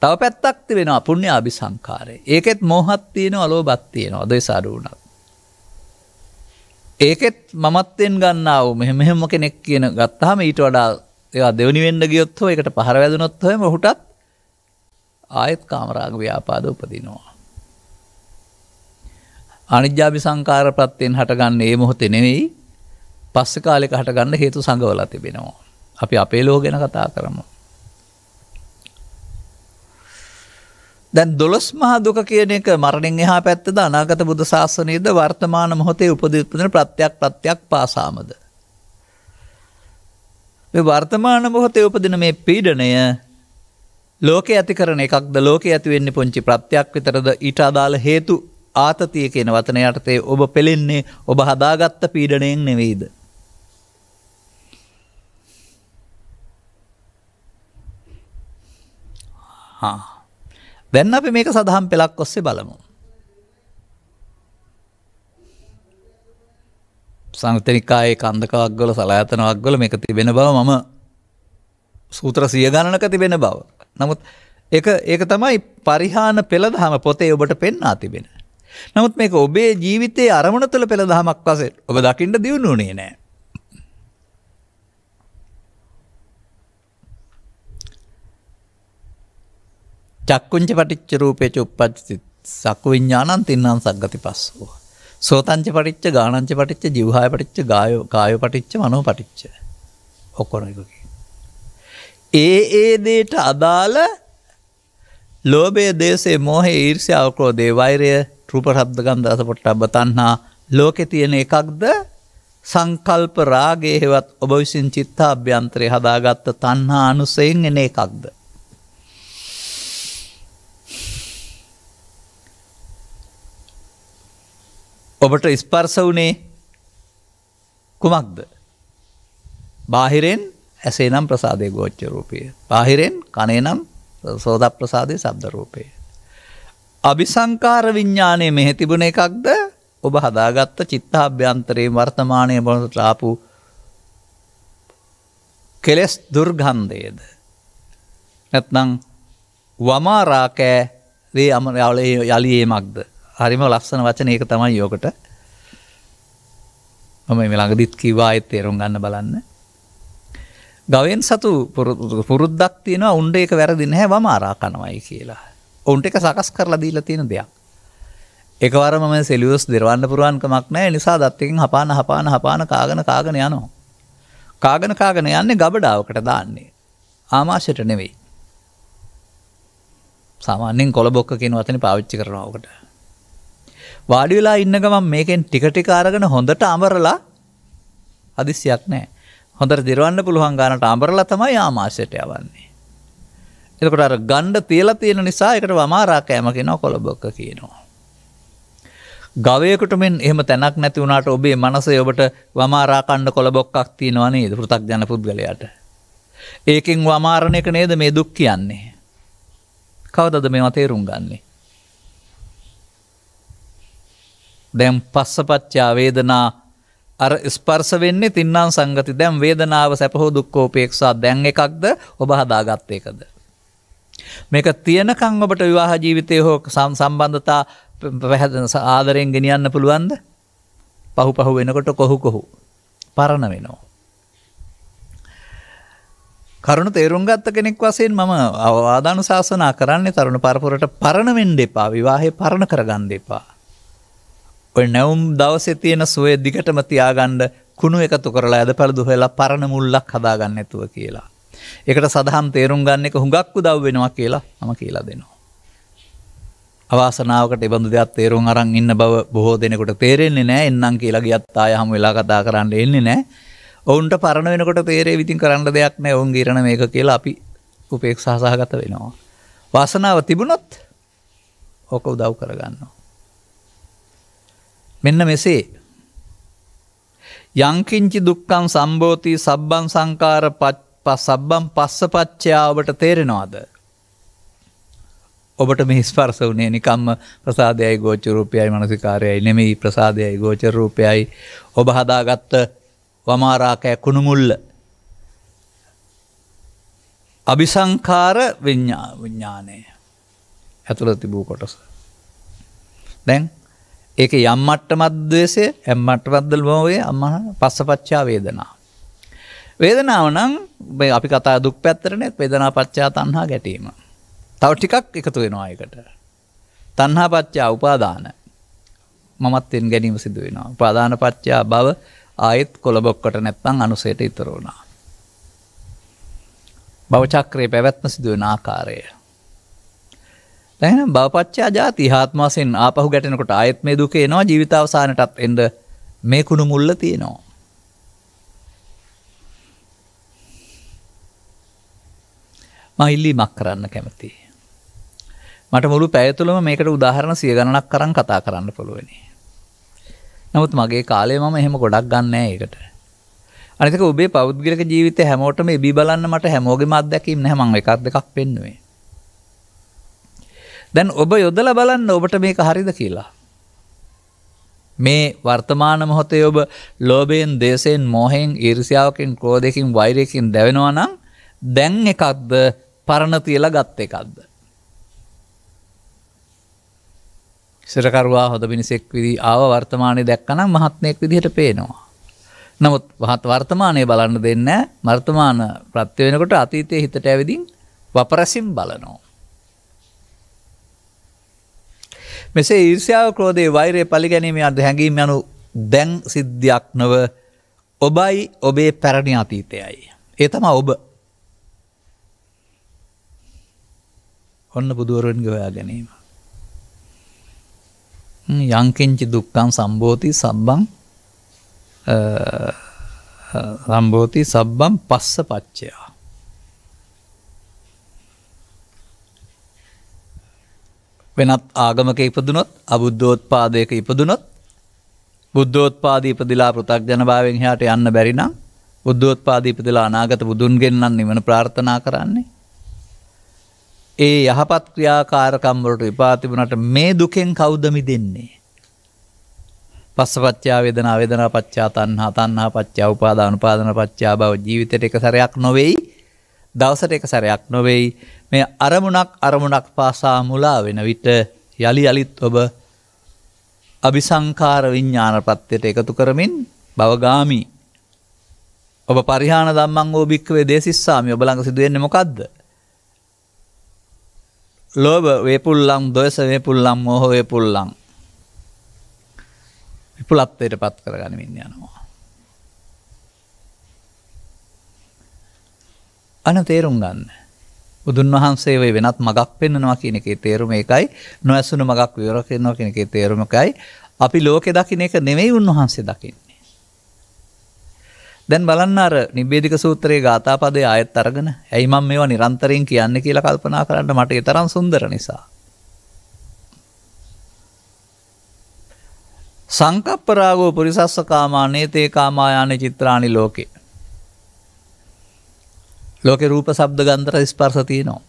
තව පැත්තක්ති වෙන අපුුණ්‍ය අභි සංකාරය ඒකෙත් මෝහත් තියෙන අලෝබත් තියෙන අදේ සරුණත්. ඒකෙත් මමත්තෙන් ගන්නාව මෙහ මෙහෙම කෙනෙක් කියන ගත්තාම ඊට වඩා ඒවා දෙවනි වෙන්න ගියොත්හෝ එකට පහර වැදනොත්හොය හුටත් ආයත් කාමරාග ව්‍යාපාද උපදිනවා. අනිජ්‍යාභි සංකාර ප්‍රත්තියෙන් හටගන්න ඒ මොහොතෙ නෙවෙයි පස්ස කාලෙක හටගන්න හේතු සඟවලා තිබෙනවා. අපි අපේ ලෝ ගැන කතා කරමු. දැන් දොළොස් මහා දුක කියන එක මරණින් එහා පැත්තද අනාගත බුදු ශාසනයේද වර්තමාන මොහොතේ උපදින ප්‍රත්‍යක් ප්‍රත්‍යක් පාසාමද මේ වර්තමාන මොහොතේ උපදින මේ පීඩණය ලෝකේ ඇති කරන එකක්ද ලෝකේ ඇති වෙන්නේ පුංචි ප්‍රත්‍යක් විතරද ඊට අදාළ හේතු ආතතිය කියන වචන යටතේ ඔබ පෙලෙන්නේ ඔබ හදාගත්ත පීඩණයෙන් නෙවෙයිද හා දැන් අපි මේක සඳහම් පෙළක් ඔස්සේ බලමු. සංතනිකායේ කන්දකවක් ගොල සලායතනවක් ගොල මේක තිබෙන බව මම සූත්‍ර සිය ගණනක තිබෙන බව. නමුත් එක ඒක තමයි පරිහාන පෙළදහම පොතේ ඔබට පෙන්නා තිබෙන. නමුත් මේක ඔබේ ජීවිතයේ අරමුණ තුළ පෙළදහමක් වසේ ඔබ දකිින්ට දියුණුනේ නෑ. චක්කුංච පටිච්ච රූපේච උප්පජ්ජති සක්කු විඥානං තින්නම් සග්ගති පස්සෝ සෝතංච පටිච්ච ගානංච පටිච්ච ජීවහාය පටිච්ච ගාය කාය පටිච්ච මනෝ පටිච්ච ඔක්කොම ඒ ඒ දේට අදාළ ලෝභය දේශේ මෝහය ඊර්ෂ්‍යාව ක්‍රෝධේ වෛරය රූප ශබ්ද ගන්ධ රස පොට්ටබ්බ තණ්හා ලෝකේ තියෙන එකක්ද සංකල්ප රාගයේ හෙවත් ඔබ විසින් චිත්තාභ්‍යන්තරේ හදාගත්ත තණ්හා අනුසයෙන් එන එකක්ද ඔබට ස්පර්ස වනේ කුමක්ද. බාහිරෙන් ඇසේ නම් ප්‍රසාදය ගෝච්චරූපය. බාහිරෙන් කනේ නම් සෝධ ප්‍රසාදය සබ්දරූපය. අභිසංකාර විඤ්ඥානය මෙහෙ තිබුණ එකක්ද ඔබ හදාගත්ත චිත්තා අභ්‍යන්තරයේ වර්තමානය බොනට ලාපු කෙලෙස් දුර්ගන්දයද. නැත්නං වමාරාකෑ දේ අම යලේ යලියේමක්ද හරිම ලස්සන වචන ඒක තමයි යෝකට මම මේ ළඟදිත් කිවා අයත් තේරුම් ගන්න බලන්න ගවෙන් සතු පුරුද්දක් තියෙනවා උන්ඩ එක වැරදි නැහැ වම ආරාකනවයි කියලා ඔවුන්ට එක සකස් කරලා දීලා තියෙන දෙයක් එකවරම සෙලියස් දෙරවන්න පුරුවන්කමක් නෑ නිසා දත්තකින් හපාන හපාන හපාන කාගන කාගන යනවා. කාගන කාගන යන්නේ ගබඩාවකට දාන්නේ. ආමාශයට නෙවෙයි. සාමාන්‍යෙන් කොළබොක්ක කියෙන වතන පාවිච්චි කරනවකට වාඩි වෙලා ඉන්න ගමන් මේකෙන් ටික ටික අරගෙන හොඳට අඹරලා හදිස්සියක් නැහැ. හොඳට දිරවන්න පුළුවන් ගානට අඹරලා තමයි ආමාශයට යවන්නේ. එතකොට අර ගණ්ඩ තියලා තියෙන නිසා ඒකට වමාරා කෑම කියනවා කොළබොක්ක කියනවා. ගවයෙකුට මෙන් එහෙම තැනක් නැති වුණාට ඔබේ මනසේ ඔබට වමාරා කණ්ඩ කොළබොක්කක් තියෙනවා නේද පෘථග්ජන පුද්ගලයාට. ඒකෙන් වමාරණයක නේද මේ දුක් කියන්නේ. කවදද මේවා තේරුම් ගන්නේ. දැම් පස්සපච්චා වේදනා අර ස්පර්ස වෙන්නේ තින්නම් සංගති දැම් වේදනාව සැපහෝ දුක්කෝපේක්ෂා දැන් එකක්ද ඔබ හදාගත්ත එකද. මේක තියනකං ඔබට විවාහ ජීවිතය හෝ සම් සම්බන්ධතා පැහැදන ආදරයෙන් ගෙනියන්න පුළුවන්ද පහු පහු වෙනකොට කොහු කොහු පරණ වෙනවා. කරුණු තේරුම් ගත්ත කෙනෙක් වසයෙන් මම අවවාධනු ශාසනා කරන්නේ තරුණ පරපුරට පරණවෙන්ඩ එපා විවාහය පරණ කරගන්න එපා. ඔය නැවුම් දවසේ තියෙන සුවේ දිගටම තියාගන්න කුණු එකතු කරලා ඇද පැළදු හොයලා පරණ මුල්ලක් හදාගන්න නැතුව කියලා. ඒකට සදහම් තේරුම් ගන්න එක හුඟක් උදව් වෙනවා කියලා මම කියලා දෙනවා. අවාසනාවකට එබඳු දෙයක් තේරුම් අරන් ඉන්න බව බොහෝ දෙනෙකුට තේරෙන්නේ නෑ එන්නම් කියලා ගියත් ආය හැම වෙලා කතා කරන්න එන්නේ නෑ. ඔවුන්ට පරණ වෙනකොට තේරේ විතින් කරන්න දෙයක් නෑ ඔවුන් ගිරණ මේක කියලා අපි උපේක්ෂා සහගත වෙනවා. වාසනාව තිබුණොත් ඕක උදව් කරගන්නවා. මෙන්න මෙසේ යංකින්චි දුක්කම් සම්බෝධී සබ්බන් සංකාර සබ්බම් පස්ස පච්චයාවට තේරෙනවාද. ඔබට මෙහි ස්පර්ස වනේ නිකම්ම ප්‍රසාධයයි ගෝචරූපයයි මනසිකාරයයි නෙමෙයි ප්‍රසාධයයි ගෝචරූපයයි ඔබ හදාගත්ත වමාරාකෑ කුණුමුල්ල. අභිසංකාර විඤ්ඥා විඤ්ඥානය ඇතුළ තිබූ කොටස. දැන් ඒක යම් මට්ටමත් ද්වේෂය යම් මට්ටමත් ලෝභය අමහ පස්සපච්චා වේදනා. වේදනාව නම් මේ අපි කතා දුක් පැත්තරනේ වේදනා පච්චා තණ්හා ගැටීම. තව ටිකක් එකතු වෙනවා ඒකට. තණ්හා පච්චා උපාදාන. මමත්වෙන් ගැනීම සිදු වෙනවා. උපාදාන පච්චා භව ආයෙත් කොළබොක්කට නැත්තම් අනුසයට ඉතර වුණා. භව චක්‍රයේ පැවැත්ම සිදු වෙන ආකාරය දැන් එහෙනම් භවපච්චයා ජාති ආත්ම වශයෙන් ආපහු ගැටෙනකොට ආයෙත් මේ දුක එනවා ජීවිතාවසානටත් එන්න මේ කුණු මුල්ල තියෙනවා. මම ඉල්ලීමක් කරන්න කැමතියි. මට මුළු පැය තුළම මේකට උදාහරණ සිය ගණනක් කරන් කතා කරන්න පුළුවනි. නමුත් මගේ කාලේ මම එහෙම ගොඩක් ගන්න නැහැ ඒකට. අනිතක ඔබේ පෞද්ගලික ජීවිතේ හැමෝටම ඉබි බලන්න මට හැමෝගෙම අත්දැකීම් නැහැ මම එකක් දෙකක් පෙන්නුවේ. දැන් ඔබ යොදල බලන්න ඔබට මේක හරිද කියලා. මේ වර්තමාන මොහොතේ ඔබ ලෝබයෙන් දේශයෙන් මෝහෙන් ඊර්සියාවකින් ක්‍රෝධයකින් වෛරයකින් දැවෙනවා නම් දැන් එකක්ද පරණ තියලා ගත්ත එකක්ද. සිරකරවා හොද පිනිසෙක් විදි ආව වර්තමානය දැක්කනම් මහත්මයෙක් විදිහට පේනවා. නමුත් වහත් වර්තමානය බලන්න දෙන්න වර්තමාන ප්‍රත්්‍යවෙනකොට අතීතය හිතට ඇවිදින් වපරසිම් බලනවා. මෙසේ ඊර්ෂාව ක්‍රෝධේ වෛරය පලිගැනීම අද හැඟීම යනු දැන් සිද්ධයක් නොව ඔබයි ඔබේ පැරණි අතීතයයි. ඒතම ඔබ ඔන්න බුදුවරුවන් ගොයා ගැනීම. යංකෙන්චි දුක්කන් සම්බෝධී සබ්බං සම්බෝධී සබ්බම් පස්ස පච්චයා. වෙනත් ආගමක ඉපදුනොත් අබුද්ධෝත්පාදයක ඉපදුනොත් බුද්ධෝත්පාදී ඉපදිලා පෘතක් ජනභාවෙන් හයාට යන්න බැරිනම් බුද්ධෝත්පාදී ඉපදිලා අනාගත බුදුන්ගෙන්න්නම් නිවන ප්‍රාර්ථනා කරන්නේ. ඒ යහපත් ක්‍රියාකාරකම්වලට විපාතිබුණට මේ දුකෙන් කෞදමි දෙන්නේ. පස්සපච්චා වේදනා වේදනා පච්චා තන්හා තන්හා පච්චා උපාදාන උපාදන පච්චා බව ජීවිතයට එක සැරයක් නොවෙයි දවසට එක සැරයක් නොවෙයි මේ අරමුණක් අරමුණක් පාසා මුලා වෙන විට යළි අලිත් ඔබ අභිසංකාර විඤ්ඥාන ප්‍රත්්‍යයට එකතු කරමින් බවගාමී. ඔබ පරිහාන දම්මං ෝ භික්වේ දේශස්සාමි ඔබලඟ සිදුවෙන්නේ මොකක්ද. ලෝබ වේපුල්ලං දොයස වේපුල්ලම් මෝහ වේපුල්ලං විපුලත්වයට පත් කරගනිමින් යනවා. අන තේරුම් ගන්න. බුදුන් වහන්සේ වේ වෙනත් මගක් පෙන්නවා කියන එකේ තේරුම එකයි නොඇසුණු මගක් විවර කරනවා කියන එකේ තේරුම එකයි අපි ලෝකෙ දකින්න එක නෙමෙයි උන්වහන්සේ දකින්නේ දැන් බලන්න අර නිබ්බේධික සූත්‍රයේ ගාථාපදයේ ආයත් අරගෙන ඇයි මම මේවා නිරන්තරයෙන් කියන්නේ කියලා කල්පනා කරන්න මට ඒ තරම් සුන්දර නිසා සංකප්පරාගෝ පුරිසස්ස කාමානේ තේ කාමායාන චිත්‍රානි ලෝකේ ලෝකෙ රූප සබ්ද ගන්තර ස්පර්ස තියනවා.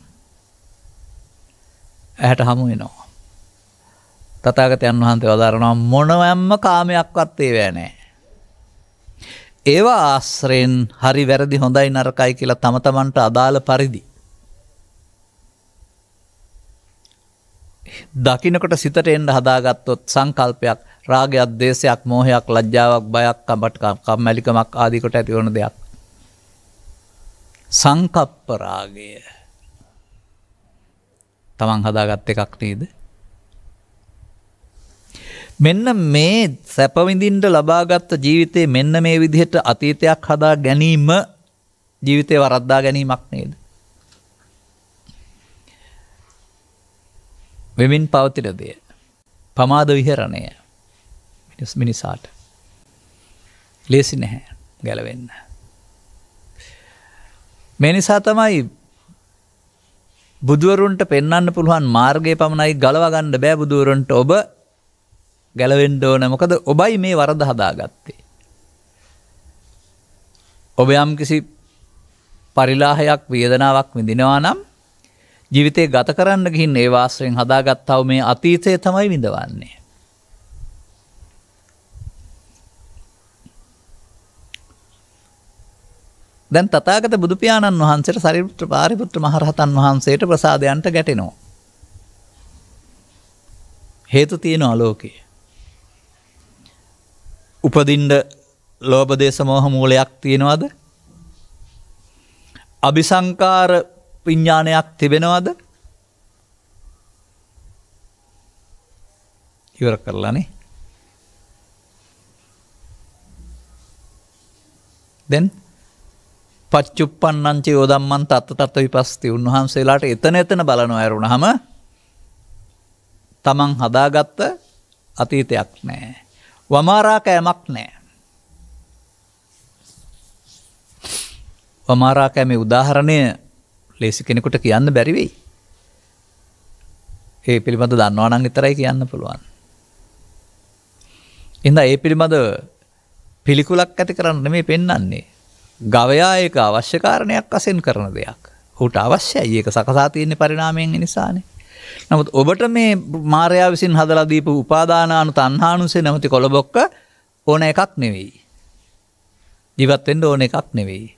ඇහැට හමු වෙනවා. තතාගතයන් වහන්සේ වදාරනවා මොනවැම්ම කාමයක්වත්තේ වෑනෑ. ඒවා ආශ්‍රයෙන් හරි වැරදි හොඳයි නරකයි කියලා තම තමන්ට අදාළ පරිදි. දකිනකොට සිතට එන්ඩ හදාගත්තොත් සංකල්පයක් රාගයක් දේශයක් මෝහයක් ලජ්ජාවක් බයක් කම්බට් කම්මැලිකමක් ආදිකොට ඇතිවන දෙයක්. සංකප්ප රාගය තමන් හදාගත් එකක් නේද මෙන්න මේ සැපවිඳින්ට ලබාගත්ත ජීවිතේ මෙන්න මේ විදිහට අතීතයක් හදා ගැනීම ජීවිතය වරද්දා ගැනීමක් නේද. වෙමින් පවතින දය. පමාද විහරණය මිනිසාට. ලේසි නැහැ ගැලවෙන්න. මේ නිසා තමයි බුදුවරුන්ට පෙන්වන්න පුළුවන් මාර්ගය පමණයි ගලවගන්න බෑ බුදුවරුන්ට ඔබ ගැලවෙන්න ඕන මොකද ඔබයි මේ වරද හදාගත්තේ. ඔබ යම් කිසි පරිලාහයක් වේදනාවක් විඳිනවා නම් ජීවිතේ ගත කරන්න ගිහින් ඒ වාසයෙන් හදාගත්තව මේ අතීතය තමයි විඳවන්නේ. දැන් තථාගත බුදු පියාණන් වහන්සේට සරිපුත්‍ර පාරිපුත්‍ර මහරහතන් වහන්සේට ප්‍රසාදයන්ට ගැටෙනවා. හේතු තියෙනවා ලෝකේ. උපදින්න ලෝභ දේශ මොහ මූලයක් තියෙනවද? අபிසංකාර විඥානයක් තිබෙනවද? ඉවර කරලානේ. දැන් පච්චුප්පන්නංච යෝදම්මන් තත්ත තත්ව විපස්ති උන්වහන්සේලාට එතන එතන බලනො ඇරුණහම තමන් හදාගත්ත අතීතයක් නෑ. වමාරා කෑමක් නෑ. වමාරා කෑමේ උදාහරණය ලේසි කෙනෙකුට කියන්න බැරිවෙයි. ඒ පිළිබඳ දන්නවානං විතරයි කියන්න පුළුවන්. එඳ ඒ පිළිබඳ පිළිකුලක් ඇති කරන්න මේ පෙන්නන්නේ ගවයා ඒක අවශ්‍ය කාරණයක් අසෙන් කරන දෙයක්. හුට අවශ්‍යයි ඒක සකසා තියෙන පරිණාමයෙන් නිසානේ. නමුත් ඔබට මේ මාර්යා විසින් හදලා දීපු උපාදානානු තණ්හානුසේ නැමති කොළබොක්ක ඕන එකක් නෙවෙයි. ජීවත් වෙන්න ඕන එකක් නෙවෙයි.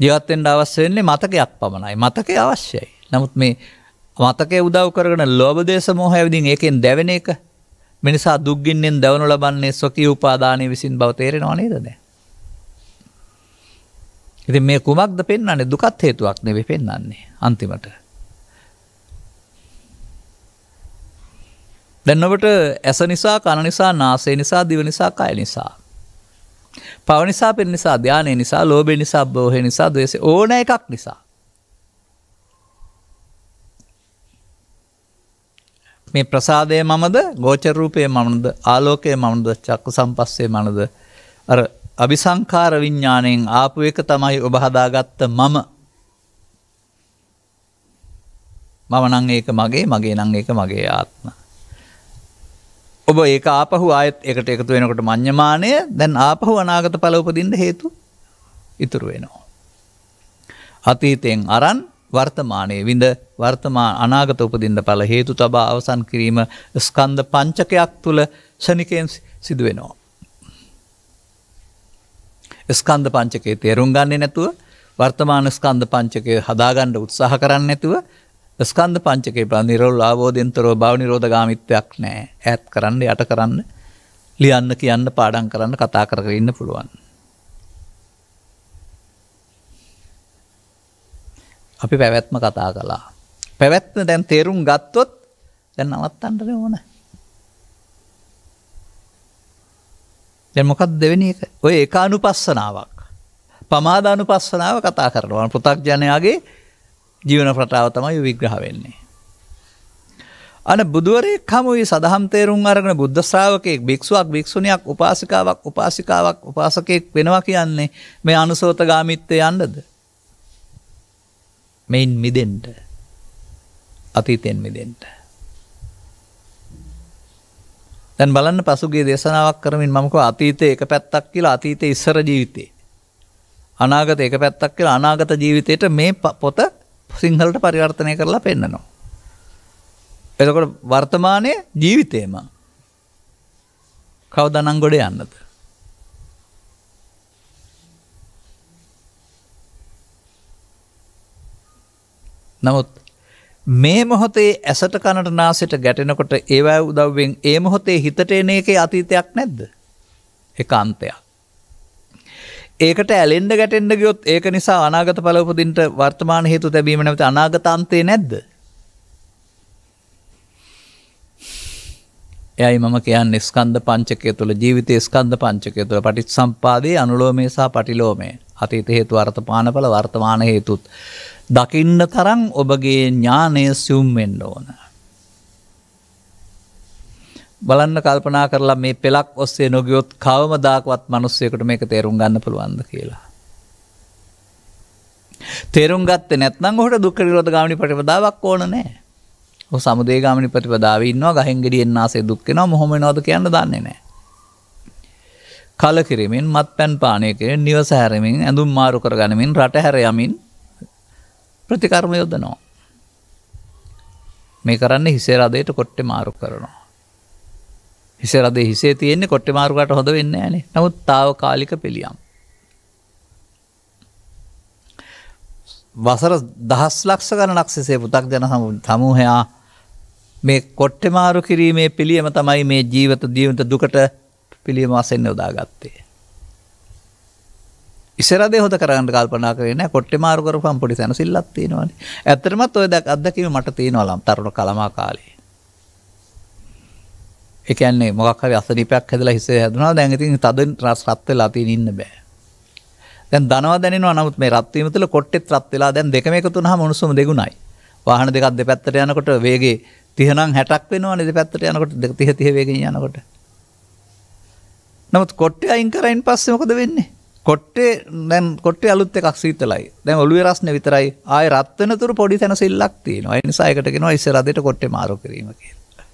ජීවත් වෙන්න අවශ්‍ය වෙන්නේ මතකයක් පමණයි. මතකේ අවශ්‍යයි. නමුත් මේ මතකේ උදව් කරගෙන ලෝභ දේශ මොහය විදිහින් ඒකෙන් දැවෙන එක මිනිසා දුක්ගින්නෙන් දැවනු ලබන්නේ ස්වකීය උපාදානයේ විසින් බව තේරෙනව නේද දැන්? ඉති මේ කුමක්ද පෙන්න්නේ දුකත් හේතුවක් නෙවෙ පෙන්න්නේ අන්තිමට. දැන්නවට ඇස නිසා කණ නිසා නාසේ නිසා දිව නිසා කය නිසා. පවනිසා පෙන් නිසා ධ්‍යානය නිසා ලෝබෙ නිසා බෝහ නිසා දේශ ඕන එකක් නිසා. මේ ප්‍රසාදය මමද ගෝචරූපය මමද ආලෝකය මමද චක්කු සම්පස්සේ මනද අර අபிසංකාර විඥාණයෙන් ආපු එක තමයි ඔබ හදාගත්ත මම. මම නම් ඒක මගේ, මගේ නම් ඒක මගේ ආත්ම. ඔබ ඒක ආපහු ආයෙත් එකට එකතු වෙනකොට මඤ්ඤමාණය දැන් ආපහු අනාගත ඵල උපදින්න හේතු ඉතුරු වෙනවා. අතීතයෙන් අරන් වර්තමානයේ විඳ වර්තමාන අනාගත උපදින්න ඵල හේතු තබා අවසන් කිරීම ස්කන්ධ පංචකයක් තුල ශනිකයෙන් සිදු වෙනවා. ස්කන්ධ පංචකයේ තේරුම් ගන්නේ නැතුව වර්තමාන ස්කන්ධ පංචකය හදාගණ්ඩ උත්සාහ කරන්න නැතුව ස්කන්ධ පංචකේ ප්‍රනිරවුල් ආබෝධයන්තරෝ භාව නිරෝධ ගාමිත්වයක් නෑ ඇත් කරන්න යට කරන්න ලියන්න කියන්න පාඩන් කරන්න කතා කර ඉන්න පුළුවන්. අපි පැවැත්ම කතා කලා. පැවැත්ම දැන් තේරුම් ගත්තොත් දැන් නවත්තන්ටන ඕනෑ. දැන් මොකක් දෙවෙනි එක ඔය එක අනුපස්සනාවක් පමාදානුපස්සනාව කතා කරනවා පෘථග්ජනයාගේ ජීවන රටාව තමයි විග්‍රහ වෙන්නේ. අන බුදුවරේ කමුයි සදහම් තේරුම් අරගෙන බුද්ධ ශ්‍රාවකයෙක් භික්ෂුවක් භික්ෂුණියක් උපාසිකාවක් උපාසිකාවක් උපාසකයෙක් වෙනවා කියන්නේ මේ අනුසෝතගාමිත්වය යන්නද? මෙයින් මිදෙන්න අතීතයෙන් මිදෙන්න දැන් බලන්න පසුගේ දේශනාවක් කරමින් මමක අතීතය එක පැත්තක් කියලා අතීත ඉස්සර ජීවිතේ. අනාගත එක පැත්තක් කියලා අනාගත ජීවිතයට මේ පොත සිංහලට පරිවර්තනය කරලා පෙන්නනවා. එතකොට වර්තමානය ජීවිතේම කවදනං ගොඩ යන්නද. නමුත් මේ මොහොතේ ඇසට කනට නාසයට ගැටෙනකොට ඒවැ උදව්වෙන් ඒ මොහොතේ හිතට එන එකේ අතීතයක් නැද්ද? ඒකාන්තයක්. ඒකට ඇලෙන්න ගැටෙන්න ගියොත් ඒක නිසා අනාගත ඵල උපදින්නට වර්තමාන හේතු තැබීම නැවත අනාගතාන්තේ නැද්ද? එයයි මම කියන්නේ ස්කන්ධ පංචකය තුළ ජීවිතයේ ස්කන්ධ පංචකය තුළ පටිච්චසම්පාදයේ අනුලෝමය සහ පටිලෝමය. අතීත හේතු වර්තමාන ඵල වර්තමාන හේතුත් දකින්න තරම් ඔබගේ ඥානය සියුම් වෙන්න ඕන. බලන්න කල්පනා කරලා මේ පෙළක් ඔස්සේ නොගියොත් කවමදාකවත් මිනිස්සෙකුට මේක තේරුම් ගන්න පුළුවන්ද කියලා. තේරුම් ගත්තේ නැත්නම් ඔහුට දුක්ඛ නිරෝධ ගාමිනී ප්‍රතිපදාවක් ඕන නැහැ. ඔහු සමුදය ගාමිනී ප්‍රතිපදාවේ ඉන්නවා ගහෙන් ගෙඩියෙන් ආසේ දුක් වෙනවා මොහොම වෙනවද කියන්න දන්නේ නැහැ. කලකිරීමෙන් මත්පැන් පානය කිරීමෙන් නිවස හැරෙමින් ඇඳුම් මාරු කරගනිමින් රට හැර යමින් ප්‍රතිකර්ම යොදනවා. මේ කරන්න හිසේ රදයට කොට්ට මාරු කරනවා. හිසේ රදේ හිසේ තියෙන්නේ කොට්ට මාරුකට හොඳ වෙන්න ඇන නමුත් තාව කාලික පිළියම්. වසර දහස් ලක්ෂ ගණනක් සිසේ පුතක් ජන සමූහයා මේ කොට්ට මාරු කිරීමේ පිළියම තමයි මේ ජීවත ජීවිත දුකට පිළියම අසෙන්න්න යොදාගත්තේ. ඉසරදේ හොත කරන්න කල්පනා කරන කොට මාර්ගර පම්පොඩි සැන සිල්ලත් තියෙනවන ඇතරමත් ඔය දැක් අදකිම මට තියෙනවලම් තරුණ කළමා කාලේ එකන්නේ මොකක් හරි අසනීපයක් හැදලා හිසේ හැදුනා දැන් ඉතින් තදින් රස් රත් වෙලා තියෙන ඉන්න බෑ දැන් දනවා දැනෙනවා නමුත් මේ රත් වීම තුළ කොට්ටෙත් රත් වෙලා දැන් දෙකම එකතු වුනහම උණුසුම දෙගුණයි වාහන දෙකක් දෙපැත්තට යනකොට වේගේ 30 නම් 60ක් වෙනවනේ දෙපැත්තට යනකොට 30 30 වේගෙන් යනකොට නමුත් කොට්ටේ අයින් කරයින් පස්සේ මොකද වෙන්නේ කොට්ටේ දැන් කොට්ටේ අලුත් එකක් සීතලයි. දැන් ඔළුවේ රස්නේ විතරයි. ආයේ රත් වෙනතුරු පොඩි තැනසෙල්ලක් තියෙනවා. ඒ නිසා ඒකට කියනවා ඉස්සර අධිට කොට්ටේ මාරු කිරීම කියලා.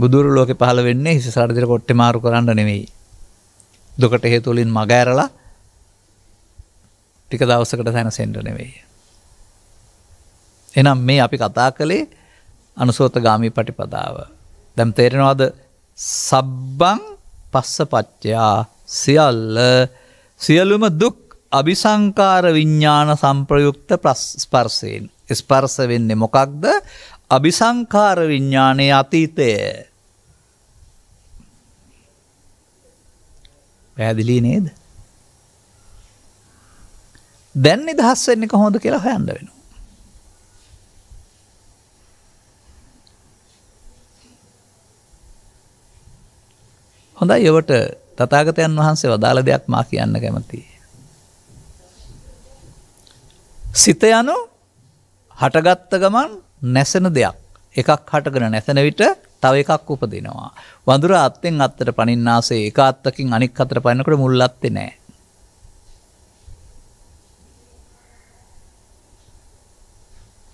බුදුරු ලෝකේ පහළ වෙන්නේ ඉස්සර අධිට කොට්ටේ මාරු කරන්න නෙමෙයි. දුකට හේතු වලින් මග ඇරලා ටික දවසකට තැනසෙන්න නෙමෙයි. එහෙනම් මේ අපි කතා කළේ අනුසෝත ගාමී පටිපදාව. දැන් තේරෙනවද? සබ්බං පස්ස පච්චයා සියල්ල සියලුම දුක් අභිසංකාර විඤ්ඥාන සම්ප්‍රයුක්ත ස්පර්සයෙන්. ස්පර්ස වෙන්නේ මොකක්ද අභිසංකාර විඤ්ඥානය අතීතය. පැදිලී නේද. දැන් නිදහස් වෙන්නේ කොහොඳ කියලා හොයන්ඩ වෙනවා. හොඳයි එවට තථාගතයන් වහන්සේ වදාළ දෙයක් මා කියන්න කැමතියි. සිත යනු හටගත්ත ගමන් නැසෙන දෙයක්. එකක් හටගෙන නැසෙන විට තව එකක් උපදිනවා. වඳුර අත්තෙන් අත්තට පනින්නාසේ එක අත්තකින් අනික් අතට පනිනකොට මුල් අත්තේ නැහැ.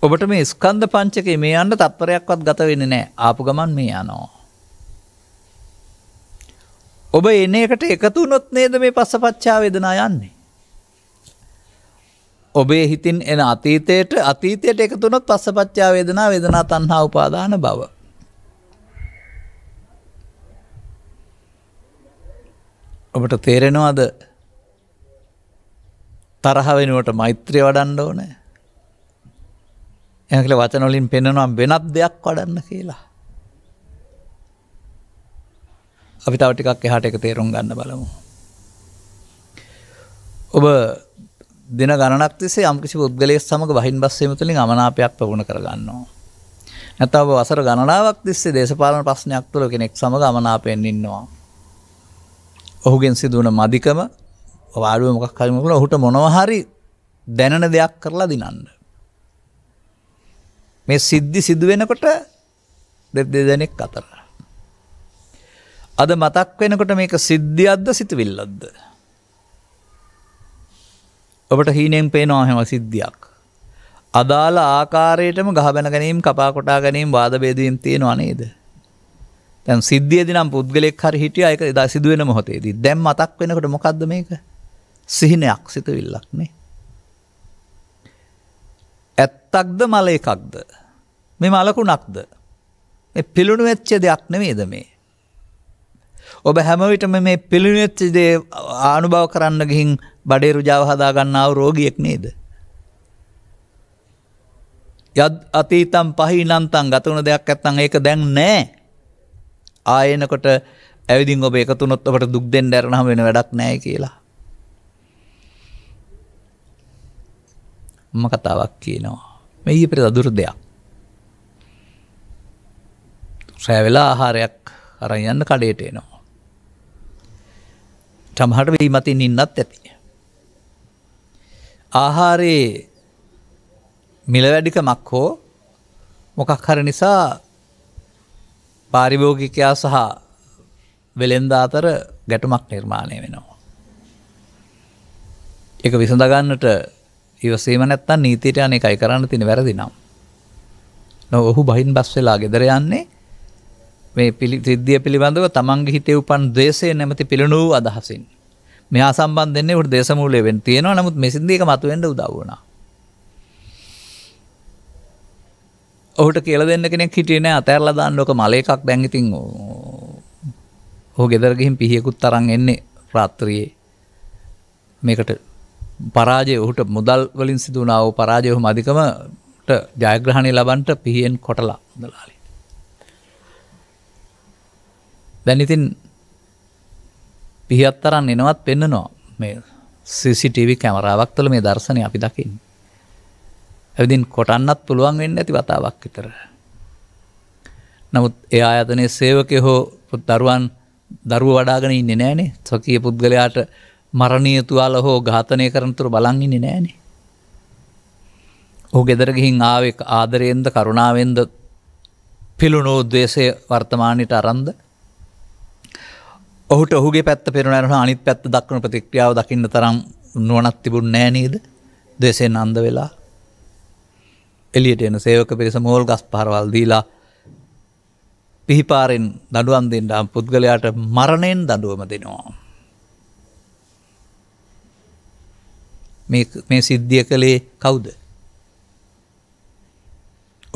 ඔබට මේ ස්කන්ධ පංචකේ මේ යන්න තත්පරයක්වත් ගත වෙන්නේ නැහැ. ආපු ගමන් මේ යනවා. ඔබ එන එකට එකතු නොත් නේද මේ පස්සපච්චා වේදනා යන්නේ. ඔබේ හිතින් එන අතීතයට අතීතයට එකතුනොත් පස්සපච්චා වේදනා වේදනා තණ්හා උපාදාන බව. ඔබට තේරෙනවද තරහ වෙනුවට මෛත්‍රිය වඩන්න ඕනේ. එහෙනම් කියලා වචන වලින් පෙන්වනවා වෙනත් දෙයක් වඩන්න කියලා. අපි තව ටිකක් එහාට එක තේරුම් ගන්න බලමු. ඔබ දින ගණනක් තිස්සේ යම්කිසි පුද්ගලයෙක් සමග වහින් බස් වීම තුළින් අමනාපයක් ප්‍රගුණ කරගන්නවා. නැත්නම් ඔබ වසර ගණනාවක් තිස්සේ දේශපාලන ප්‍රශ්නයක් තුළ කෙනෙක් සමග අමනාපයෙන් ඉන්නවා. ඔහුගෙන් සිදුවන මදිකම වාඩුව මොකක් හරි මොකද ඔහුට මොනවා හරි දැනෙන දෙයක් කරලා දිනන්න. මේ සිද්ධි සිදුවෙනකොට දෙදෙනෙක් අතර අද මතක් වෙනකොට මේක සිද්ධියද්ද සිතවිල්ලද්ද. ඔබට හීනෙන් පේනවා හෙම සිද්ධියක්. අදාළ ආකාරයටම ගහබැන ගැනීම් කපා කොටා ගැනීම් වාදබේදීම් තියෙනවා නේද. තැන් සිද්ධියදි නම් පුද්ගලෙක් හරි හිටිය අයක දා සිදුවෙන මොහොතේදී දැම් අතක් වෙනකට මොකක්ද මේක සිහිනයක් සිතවිල්ලක්නේ. ඇත්තක්ද මල එකක්ද මේ මලකුණක්ද පිළුණු වෙච්ච දෙයක් නෙමේද මේ ඔබ හැමවිටම මේ පිළිවෙච්චි දේ ආනුභව කරන්න ගිහින් බඩේ රුජාව හදා ගන්නාව රෝගියෙක් නේද? යද් අතීතම් පහිනන්තම් ගත වුණ දෙයක් නැත්නම් ඒක දැන් නැහැ. ආයෙනකොට ඇවිදින් ඔබ එකතු වුණොත් ඔබට දුක් දෙන්න ඇරනහම වෙන වැඩක් නැහැ කියලා. මම කතාවක් කියනවා. මේ ඊපෙර අදුරු දෙයක්. සෑවෙලා ආහාරයක් අරන් යන්න කඩේට එනවා. සමහර වෙයි මතින් ඉන්නත් ඇති. ආහාරයේ මිල වැඩිකමක් හෝ මොකක් හර නිසා පාරිභෝගිකයා සහ වෙළෙන්ද අතර ගැටුමක් නිර්මාණය වෙනවා. එක විසඳගන්නට ඉවසීම නැත්තන් නීතිට අනෙ එකයි කරන්න තින වැරදි නම්. නො ඔහු බහින් බස් වෙලා ගෙදර යන්නේ මේ සිද්ධිය පිළිබඳව තමන්ගේ හිතේ උපන් දේශය නැමති පිළිණූ අදහසින් මෙයා සම්බන්ධන්නේ උට දේශමූලයවෙන් තියෙනවා නමුත් මෙසින්දක මතුවෙන්ට උදවුණා ඔහුට කියල දෙන්න කෙනෙක් හිටියන අතැරල දාන්නක මලයකක් දැඟිතින් හෝ ගෙදරගිහින් පිහියකුත් තරන් එන්නේ ප්‍රාත්්‍රයේ මේකට පරාජය ඔහුට මුදල් වලින් සිදුනාව පරාජයහු මධිකමට ජයග්‍රහණය ලබන්ට පිහියෙන් කොටලා දලාලි දැන් ඉතින් පිහත් තරන් එනවත් පෙන්නනවා මේ සිසිටව කැමරාවක් තුළ මේ දර්ශනය අපි දකිින්. ඇවිදින් කොටන්නත් පුළුවන් වෙන්න ඇති වතාවක් විතර. නමුත් ඒ අතනේ සේවකය හෝ දරුවන් දරුව වඩාගෙන ඉන්න නෑනේ සොකිය පුද්ගලයාට මරණය තුවාල හෝ ඝාතනය කරනතුර බලංගින්න නෑනේ. ඔහු ගෙදරගිහින් ආවෙක් ආදරයෙන්ද කරුණාවෙන්ද පිළුණෝ දේශය වර්තමානයට අරන්ද ඔහුට ඔහුගේ පැත්ත පෙරුණනහ අනිත් පැත්ත දක්වන ප්‍රතික්‍රියාව දකින්න තරම් නුවනත් තිබුණ නෑනේද දෙසෙන් අන්ද වෙලා එලියට එන සේවක පිරිස මෝල් ගස් පහරවල් දීලා පිහිපාරෙන් දඩුවන් දෙන්ටම් පුද්ගලයාට මරණයෙන් දඩුවම දෙනවා. මේ සිද්ධිය කළේ කවුද.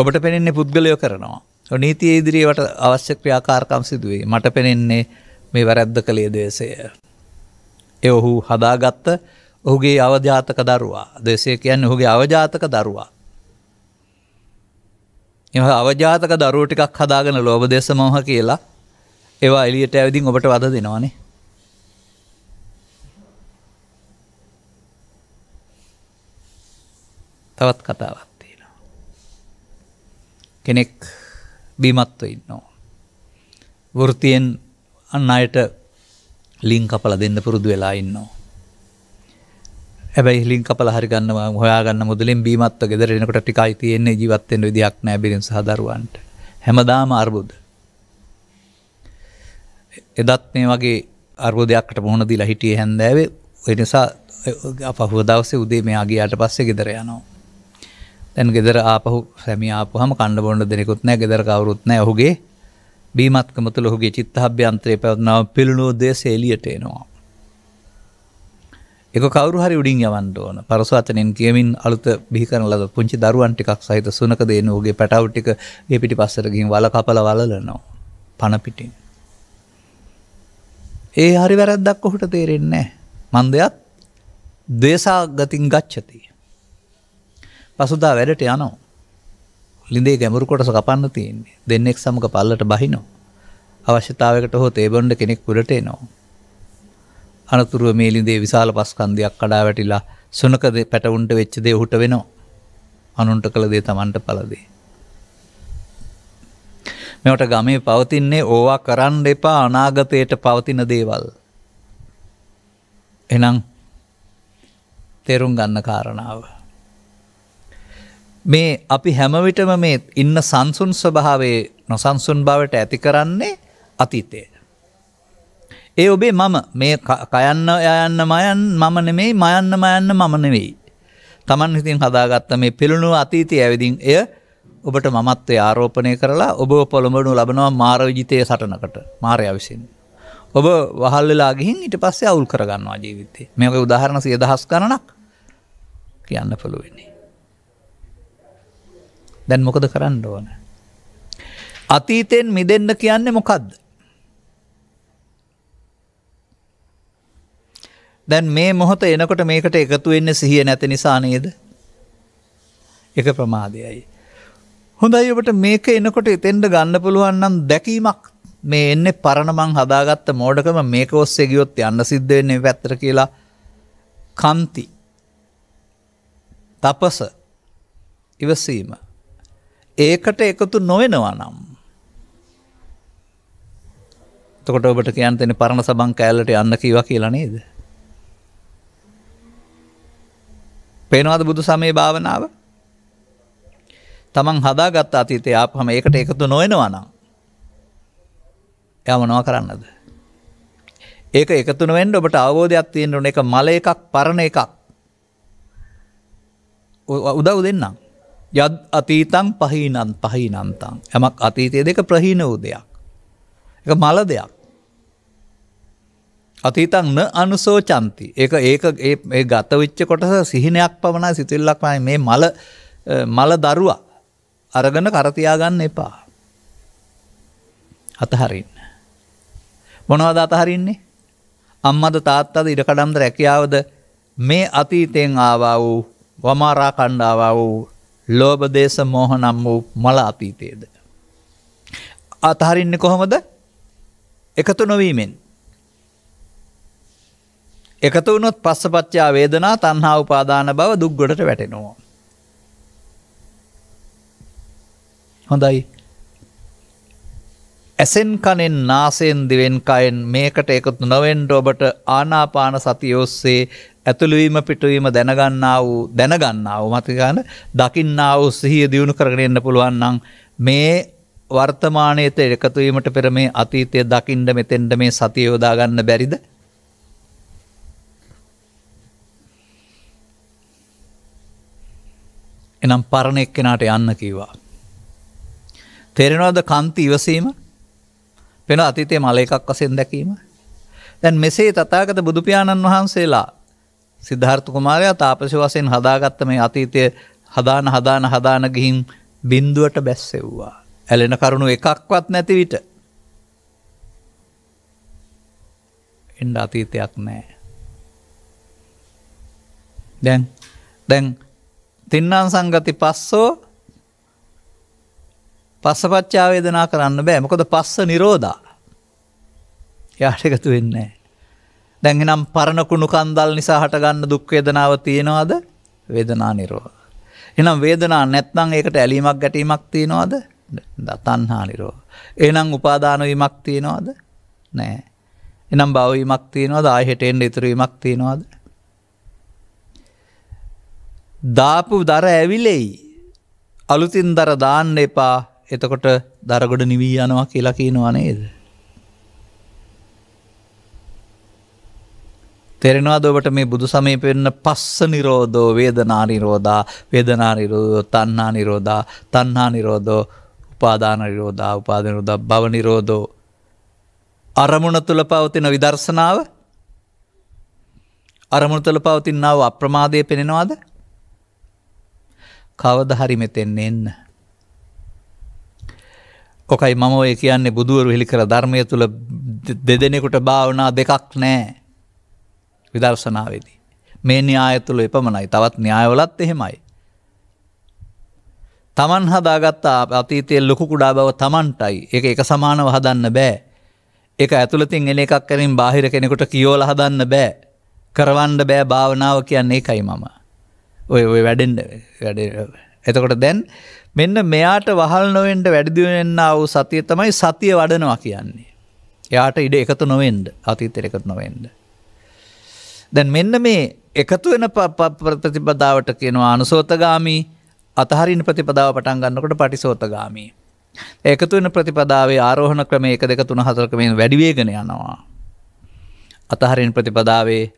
ඔබට පෙනෙන්නේ පුද්ගලයෝ කරනවා. නීතිය ඉදිරියට අවශ්‍ය ක්‍රියාකාරකම් සිදුවේ මට පෙනෙන්නේ මේ වැරැද්ද කළේ දේශය. එ ඔහු හදාගත්ත ඔහුගේ අවජාතක දරුවා දෙසේ කියන්න ඔහුගේ අවජාතක දරුවා. එ අවජාතක දරුව ටිකක් හදාගෙන ලෝබ දේශ මහ කියලා ඒවා එලියට ඇවිදිින් ඔබට වද දෙනවානේ. තවත් කතාවක් තියෙනවා. කෙනෙක් බීමත්ව ඉන්නවා. වෘතියෙන් අන්න අයට ලිං කපල දෙන්න පුරුදු වෙලා ඉන්නවා. ඇැයි ලින් කපල හරිගන්න හොයාගන්න මුදලින් බීමත්ව ගෙදරෙනකට ටිකයි තියෙන්නේ ජීවත්තෙන් විදික් නෑබිරින් සහදරුවන්ට හැමදාම අර්බුද. එදත් මේ වගේ අර්බෝධයක්කට මුහුණ දිලා හිටිය හැන්දෑවේ එනිසා අපහුව දවසේ උදේ මෙයාගේ අට පස්සේ ගෙදර යනවා. දැන් ගෙදර ආපහු සැමි ආපහම කණ්ඩ බොන්ඩ දෙනෙකුත් නෑ ගෙදර කවරුත් නෑ ඔහුගේ බීමත්කම තුළ ඔහුගේ චිත්තහභ්‍යන්ත්‍රය පැවත්නාව පිළිනෝදේශ එලියට එනවා. එක කවරු හරි උඩින් යවන්න ඕන පරසවතනෙන් කියමින් අලුත බිහිකරන ලද පුංචි දරුවන් ටිකක් සහිත සුනක දේන ඔහුගේ පැටවු ටික ඒ පිටිපස්සට ගිහින් වල කපල වලලනවා පණ පිටින්. ඒ හරි වැරද්දක් ඔහුට තේරෙන්නේ මන් දෙයක් දේශාගතින් ගච්චති. පසුදා වැඩට යනවා. ලිඳේ ගැමරු කොටස කපන්න තියෙන්නේ දෙන්නෙක් සමග පල්ලට බහිනෝ අවශ්‍යතාවකට හෝ තේබොන්ඩ කෙනෙක් පුරට එනවා අනතුරුව මේ ලිඳේ විශාල පස්කන්දයක් කඩා වැටිලා සුනකද පැටවුන්ට වෙච්ච දේ හුට වෙනවා අනුන්ට කළ දේ තමන්ට පලදේ මෙවට ගමේ පවතින්නේ ඕවා කරන්න එපා අනාගතයට පවතින දේවල් එනම් තෙරුම් ගන්න කාරණාව මේ අපි හැමවිටම මේ ඉන්න සංසුන් ස්වභාවේ නොසන්සුන් බවට ඇති කරන්නේ අතීතය. ඒ ඔබේ මම මේ කයන්න යන්න මයන් මම නෙමෙයි මයන්න මයන්න මම නෙවෙයි. Taman හිතින් හදාගත්ත මේ පිළුණු අතීතය ඇවිදින් එය ඔබට මමත්වය ආරෝපණය කරලා ඔබ පොළඹනු ලබනවා මාරවිජිතය සටනකට මාරයා විසින්. ඔබ වහල් වෙලා ගිහින් ඊට පස්සේ අවුල් කරගන්නවා ජීවිතේ. මේක උදාහරණ 10000 ගණනක් කියන්න පුළුවන්. දැන් මොකද කරන්න ඕන. අතීතයෙන් මිදෙන්න කියන්නේ මොකක්ද. දැන් මේ මොහොත එනකොට මේකට එකතු වෙන්න සිහිය නැති නිසා නේද. එක ප්‍රමාදයයි. හොඳයි ඔබට මේක එනකොට එතෙන්ට ගන්න පුළුවන් නම් දැකීමක් මේ එන්නේ පරණමං හදාගත්ත මෝඩකම මේක ඔස්සේ ගියොත් යන්න සිද්ධ වෙන්නේ පැත්තට කියලා කන්ති තපස ඉවසීම ඒකට එකතු නොවෙනවා නම්. තකොට ඔබට කියන් තෙන පරණ සබං කෑල්ලට යන්න කීවා කියලා නේද. පේනවාද බුදු සමේ භාවනාව තමන් හදාගත් අතීතය ආපහම ඒකට එකතු නොවෙනවා නම් එයා මොනවා කරන්නද ඒක එකතු නොවෙන්න ඔබට අවබෝධයක් තියෙන්න ඕන එක මල එකක් පරණ එකක් උදව් දෙන්නම් යද අතීතං පහිනන් පහිනන්තං ඇමක් අතීතය දෙක ප්‍රහීන වූ දෙයක්. එක මල දෙයක්. අතීතං න අනුසෝචන්ති ඒක ඒක ඒ ගත විච්ච කොටස සිහිනයක් පමණ සිතුල්ලක්මයි මේ මල මල දරුවා අරගන කරතියාගන්න එපා. අතහරන්න. මොනවද අතහරින්නේ අම්මද තාත්තද ඉඩකඩම්ද රැකියාවද මේ අතීතයෙන් ආවා වූ වමාරා කණ්ඩාවා වූ ලෝභ දේශ මෝහ නම් වූ මල අතීතයේද. අතහරින්න කොහොමද? එකතු නොවීමෙන්. එකතු වුණොත් පස්සපච්චා වේදනා තණ්හා උපාදාන බව දුක් ගොඩට වැටෙනවා. හොඳයි. ඇසෙන් කනෙන් නාසයෙන් දිවෙන් කයෙන් මේකට එකතු නොවෙන්න ඔබට ආනාපාන සතිය ඔස්සේ ඇතුළුවීම පිටුවීම දැනගන්නා වූ දැනගන්නා වූ මතිගන දකින්නා වූ සිහිය දියුණු කරගෙන එන්න පුළුවන්නම් මේ වර්තමානයට එකතුවීමට පෙර මේ අතීතය දකිින්ඩ මෙතෙන්ට මේ සතිය යෝදාගන්න බැරිද. එනම් පරණ එක්කෙනට යන්න කීවා. තෙරෙනවාද කන්ති ඉවසීම පෙන අතීතය මල එකක් වසෙන් දැකීම. දැන් මෙසේ තතාගත බුදුපාණන් වහන්සේලා සිද්ධාර්ථ කුමාරයා තාපසි වශයෙන් හදාගත්ත මේ අතීතය හදාන හදාන හදාන ගිහින් බින්දුවට බැස්සෙව්වා. ඇලෙන කරුණු එකක්වත් නැති විට. එන්ඩ අතීතයක් නෑ. දැන් දැන් තින්නාන් සංගති පස්සෝ පස්සපච්චාවේදනා කරන්න බෑ මොකද පස්ස නිරෝධා යාට එකතු වෙන්නේ. දැන් එහෙනම් පරණ කුණු කන්දල් නිසා හටගන්න දුක් වේදනාව තියෙනවද? වේදනා නිරෝධ. එහෙනම් වේදනා නැත්නම් ඒකට ඇලීමක් ගැටීමක් තියෙනවද? තණ්හා නිරෝධ. එහෙනම් උපාදාන වීමක් තියෙනවද? නැහැ. එහෙනම් භව වීමක් තියෙනවද? ආයෙහෙට එන්න ඉතුරු වීමක් තියෙනවද? දාපු දර ඇවිලෙයි. අලුතින් දර දාන්න එපා. එතකොට දරගොඩ නිවී යනවා කියලා කියනවා නේද? තේරෙනවාද ඔබට මේ බුදු සමය පෙන්න පස්ස නිරෝධෝ වේදනා නිරෝධා වේදනා නිරෝධෝ තණ්හා නිරෝධා තණ්හා නිරෝධෝ උපාදාන නිරෝධා උපාදාන නිරෝධා භව නිරෝධෝ අරමුණ තුල පවතින විදර්ශනාව අරමුණ තුල පවතිනව අප්‍රමාදයේ පෙනෙනවාද කවදා හරි මෙතෙන් එන්න ඔකයි මම ඔය කියන්නේ බුදුවරු හෙළි කර ධර්මය තුල දෙදෙනෙකුට භාවනා දෙකක් නැහැ විදර්ශනාවේදී. මේ න්‍යාය තුළ එපමණයි තවත් න්‍යායවලත් එහෙමයි. තමන් හදාගත්තා අතීතයේ ලොකු කුඩා බව තමන්ටයි එක එක සමානව හදන්න බෑ. එක ඇතුළතින් එන එකක් කරින් බාහිර කෙනෙකුට කියෝල හදන්න බෑ. කරවන්න බෑ භාවනාව කියන්නේ එකයි මම. ඔය ඔය වැඩෙන්ඩ වැඩ. එතකොට දැන් මෙන්න මෙයාට වහල් නොවෙන්ට වැඩිදිවෙන්න වූ සතිය තමයි සතිය වඩනවා කියන්නේ. එයාට ඉඩ එකතු නොවෙන්ඩ අතීතෙර එකතු නොවෙන්ඩ. දැන් මෙන්න මේ එකතු වෙන ප්‍රතිපදාවට කියනවා අනුසෝතගාමී අතහරින් ප්‍රතිපදාව පටන් ගන්නකොට පටිසෝතගාමී. එකතු වෙන ප්‍රතිපදාවේ ආරෝහණ ක්‍රමය එක දෙක තුන හතරකමෙන් වැඩිවේගෙන යනවා. අතහරින් ප්‍රතිපදාවේ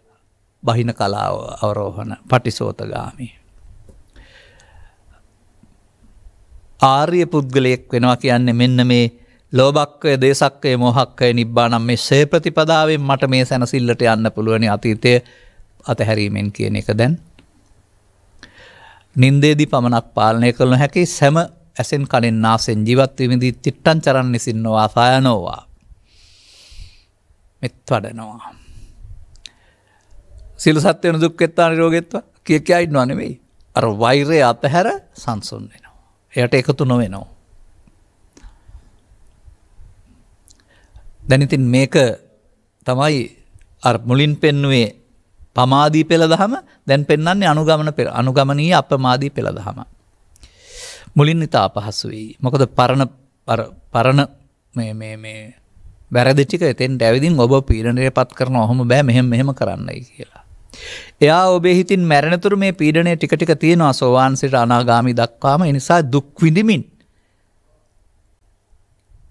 බහින කලාව අවරෝහණ පටිසෝතගාමි. ආර්ය පුද්ගලයෙක් වෙනවා කියන්නේ මෙන්න මේ ලෝබක්කය දේශක්කය මොහක්කය නිබ්බානම් මේ ශේ ප්‍රතිපදාවෙන් මට මේ සැනසිල්ලට යන්න පුළුවනි අතීතය අතහැරීමෙන් කියන එක දැන්. නින්දේදී පමණක් පාලනය කරන හැකි සැම ඇසෙන් කලින් නාසෙන් ජීවත්වීමදී චිට්ටන් චරන් නිසින්නවා සයනෝවා. මෙත් වඩනවා. සිල් සත්‍යයන දුක්කෙත්තා නිරෝගෙත්ව කිය කියයින්නවා නෙවෙයි. අර වෛරය අතහැර සංසුන් වෙනවා. එයට එකතු නොවෙනවා. දැනිතින් මේක තමයි මුලින් පෙන්නුවේ පමාදී පෙළ දහම දැන් පෙන්න්නේ අනුගමන පෙර අනුගමනී අප මාදී පෙළ දහම. මුලින් ඉතා අපහසු වී. මොකද පරණ පරණ වැරදිටික එතෙන් ඩැවිදින් ඔබ පීඩනය පත් කරන ඔහොම බෑ මෙහෙම මෙහෙම කරන්නයි කියලා. එයා ඔබේ හිතින් මැරණතුර මේ පීඩනය ටිකටික තියෙනවා සෝවාන්සිට අනාගාමි දක්වාම එනිසා දුක්විඳමින්.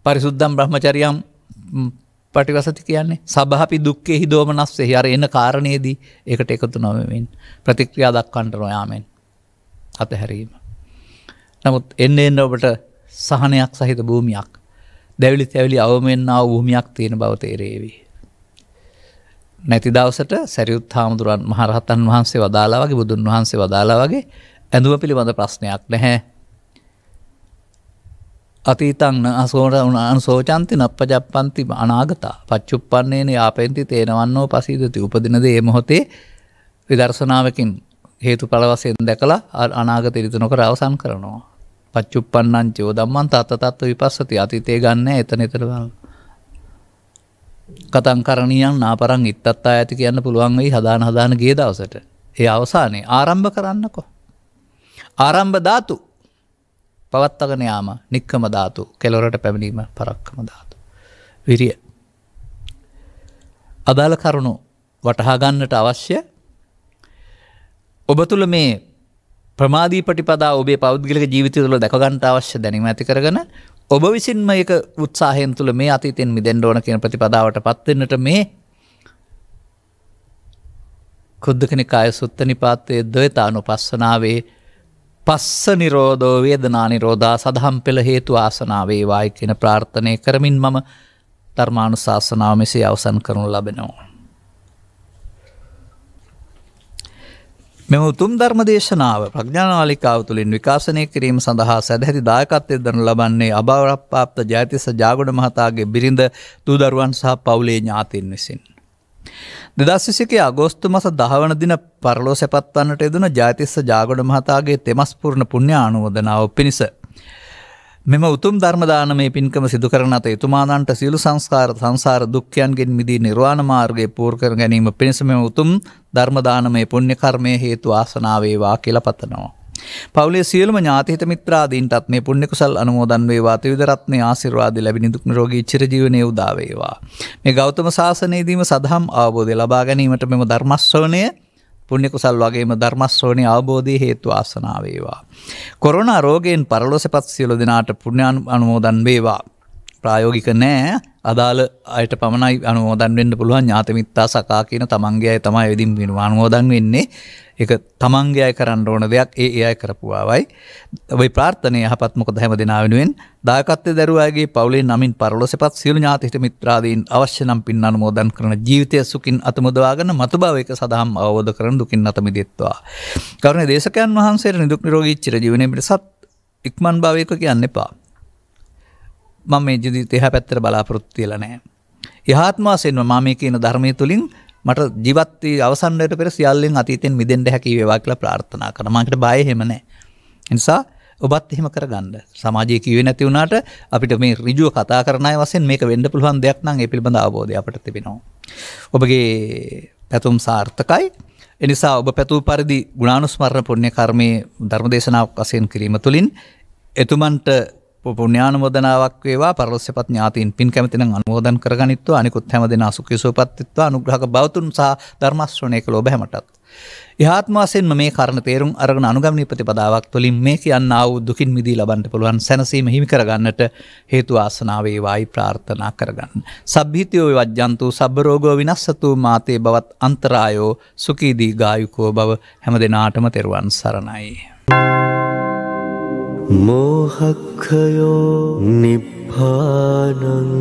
පරිසුද්දම් බ්‍රහ්මචරියම් පටිවසති කියන්නේ සභහපි දුක්කෙහි දෝමනස් එහි අර එන්න කාරණයේදී එකට එකතු නොවමින් ප්‍රතික්‍රියා දක්කන්ට නොයාමෙන් අතහැරීම. නමුත් එන්න එන්න ඔබට සහනයක් සහිත භූමියක් දැවිලි තැවිලි අවමෙන්න්නාව භූමියක් තියෙන බවතේරේවී. නැති දවසට සැරියුත් හාමුදුරන් මහරහතන් වහන්සේ වදාලා වගේ බුදුන් වහන්සේ වදාලා වගේ ඇඳුව පිළිබඳ ප්‍රශ්නයක් නැහැ අතීතං අසෝර වන අන්සෝචන්ති නප්පජප්පන්ති අනාගතා පච්චුප්පන්නේන යාපෙන්ති තේනවන්නෝ පසීදති උපදිනද ඒ මොහොතේ විදර්ශනාවකින් හේතු පලවසයෙන් දැකලා අනාගත ඉරිතනොක රවසන් කරනවා. පච්චුප්පන්නං චෝ දම්මන් තත්තත්ව විපස්සති අතිතය ගන්න එතන එතරවල්. කතන් කරණියන් නාපරං ඉත්තත් ඇති කියන්න පුළුවන් වෙයි හදාන හදාන ගේ දවසට. ඒ අවසානයේ ආරම්භ කරන්නකො. ආරම්භ ධාතු පවත්තගෙන යාම නික්කම ධාතු කෙලොරට පැමිණීම පරක්කම ධාතු. විරිය. අදාළ කරුණු වටහාගන්නට අවශ්‍ය ඔබ තුළ මේ ප්‍රමාදී පටිපදා ඔබේ පෞද්ගිලක ජීවිත තුළ දැකගන්ට අවශ්‍ය දැනීම ඇති කරගෙන ඔබ විසින්ම එක උත්සාහයෙන් තුළ මේ අතීතෙන් මිදෙන්ඩ ඕන කියන ප්‍රතිපදාවට පත්වෙන්නට මේ කුද්ද කෙනෙක් අය සුත්ත නිපාත්තය ද්වතානු පස්සනාවේ පස්ස නිරෝධෝ වේදනා නිරෝධා සදහම් පෙළ හේතු ආසනාවේවායි කියන ප්‍රාර්ථනය කරමින් මම ධර්මානු ශාසනාව මෙසේ අවසන් කරනු ලබෙනවා. මෙම උතුම් ධර්ම දේශනාව ප්‍රඥානාලිකාව තුළින් විකාශනය කිරීම සඳහා සැදැහැති දායකත්වය දනු ලබන්නේ අභාවරප්පාප්ත ජයතිස ජාගොඩ මහතාගේ බිරිඳ දූදරුවන් සහ පවුලේ ඥාතීන් විසින්. දෙදස්විසිකේ අගෝස්තු මස දහවන දින පරලෝ සැපත්වන්නට එදන ජාතිස්ස ජාගොඩ මහතාගේ තෙමස්පූර්ණ පුුණ්‍ය අනුවදනාව පිණිස. මෙම උතුම් ධර්මදානමේ පින්කම සිදුකරන අත එතුමානන්ට සියලු සංස්කාර සංසාර දුක්ඛයන්ගෙන් මිදී නිර්වාණ මාර්ගයේ පූර්කර ගැනීම පිණිස මෙම උතුම් ධර්මදානමේ පුණ්‍ය කර්මයේ හේතු ආසනාවේවා කියලා පතනවා. පවුලේ සියලුම ඥාතිහිත මිත්‍රාදීන්ටත් මේ පුණ්‍ය කුසල් අනුමෝදන් වේවා ත්‍රිවිධ රත්නේ ආශිර්වාද ලැබි නිදුක් නිරෝගී චිරජීවනයේ උදා වේවා. මේ ගෞතම සාසනයේදීම සදහම් අවබෝධය ලබා ගැනීමට මෙම ධර්ම ශ්‍රවණය පුණ්‍ය කුසල් වගේම ධර්ම ශ්‍රවණේ අවබෝධයේ හේතු ආසනාව වේවා. කොරෝනා රෝගයෙන් පරලොවසපත් සියලු දෙනාට පුණ්‍ය අනුමෝදන් වේවා. ප්‍රායෝගික නෑ අදාළ අයට පමණයි අනුමෝදන්වෙන්න්න පුළුවන් ඥාතමිත්තා සකා කියන තමන්ගේ අය තමයි විදිම් අනුමෝදන් වෙන්නේ එක තමන්ගේ අය කරන්න ඕන දෙයක් ඒ ඒ අය කරපුවාවයි ඔයි ප්‍රාර්ථනය හපත්මොකද හැම දෙනාවෙනුවෙන් දාකත්තේ දරුවගේ පවලේ නමින් පරලොසපත් සියලු ඥාතිට මිත්‍රාදීන් අවශ්‍ය නම් පින් අනුමෝදන් කරන ජීවිතය සුකින් අතමුදවාගෙන මතු භාවයක සඳහම් අවබෝධ කරන දුකින් අතමිදෙත්වා. කරුණ දේශකයන් වහන්සේ නිදුක් නිරෝගී චිරජීවනය පිටසත් ඉක්මන් භාවයක කියන්න එපා. මම මේ ජීවිතය එහා පැත්තට බලාපොරොත්තු වෙලා නැහැ. යහාත්ම වශයෙන්ම මම මේ කියන ධර්මයේ තුලින් මට ජීවත් වී අවසන් වෙනට පෙර සියල්ලෙන් අතීතෙන් මිදෙන්න හැකි වේවා කියලා ප්‍රාර්ථනා කරනවා. මකට බය එහෙම නැහැ. ඒ නිසා ඔබත් එහෙම කරගන්න. සමාජයේ කිව්වේ නැති වුණාට අපිට මේ ඍජුව කතා කරන අය වශයෙන් මේක වෙන්න පුළුවන් දෙයක් නම් ඒ පිළිබඳ අවබෝධය අපිට තිබෙනවා. ඔබගේ පැතුම් සාර්ථකයි. ඒ නිසා ඔබ පැතූ පරිදි ගුණානුස්මරණ පුණ්‍ය කර්මයේ ධර්මදේශනාවක් වශයෙන් කිරීම තුළින් එතුමන්ට පුණ්‍යානුමෝදනාවක් වේවා පරලොස්සපත් ඥාතීන් පින් කැමතිනම් අනුමෝදන් කරගනිත්වා අනිකුත් හැම දෙනා සුඛිසෝපත්ත්වා අනුග්‍රහක බවතුන් සහ ධර්මශ්‍රවණය කළ ඔබ හැමටත් යහත්ම වශයෙන්ම මේ කර්ණ තේරුම් අරගෙන අනුගමනීය ප්‍රතිපදාවක් තුළින් මේ කියන්නා වූ දුකින් මිදී ලබන්න පුළුවන් සැනසීම හිමි කරගන්නට හේතු ආසනාව වේවායි ප්‍රාර්ථනා කරගන්න. සබ්බීතයෝ විවජ්ජන්තු සබ්බ රෝගෝ විනස්සතු මාතේ බවත් අන්තරායෝ සුඛී දීඝායුකෝ බව හැම දිනාටම තෙරුවන් සරණයි. मोहखयो निभानं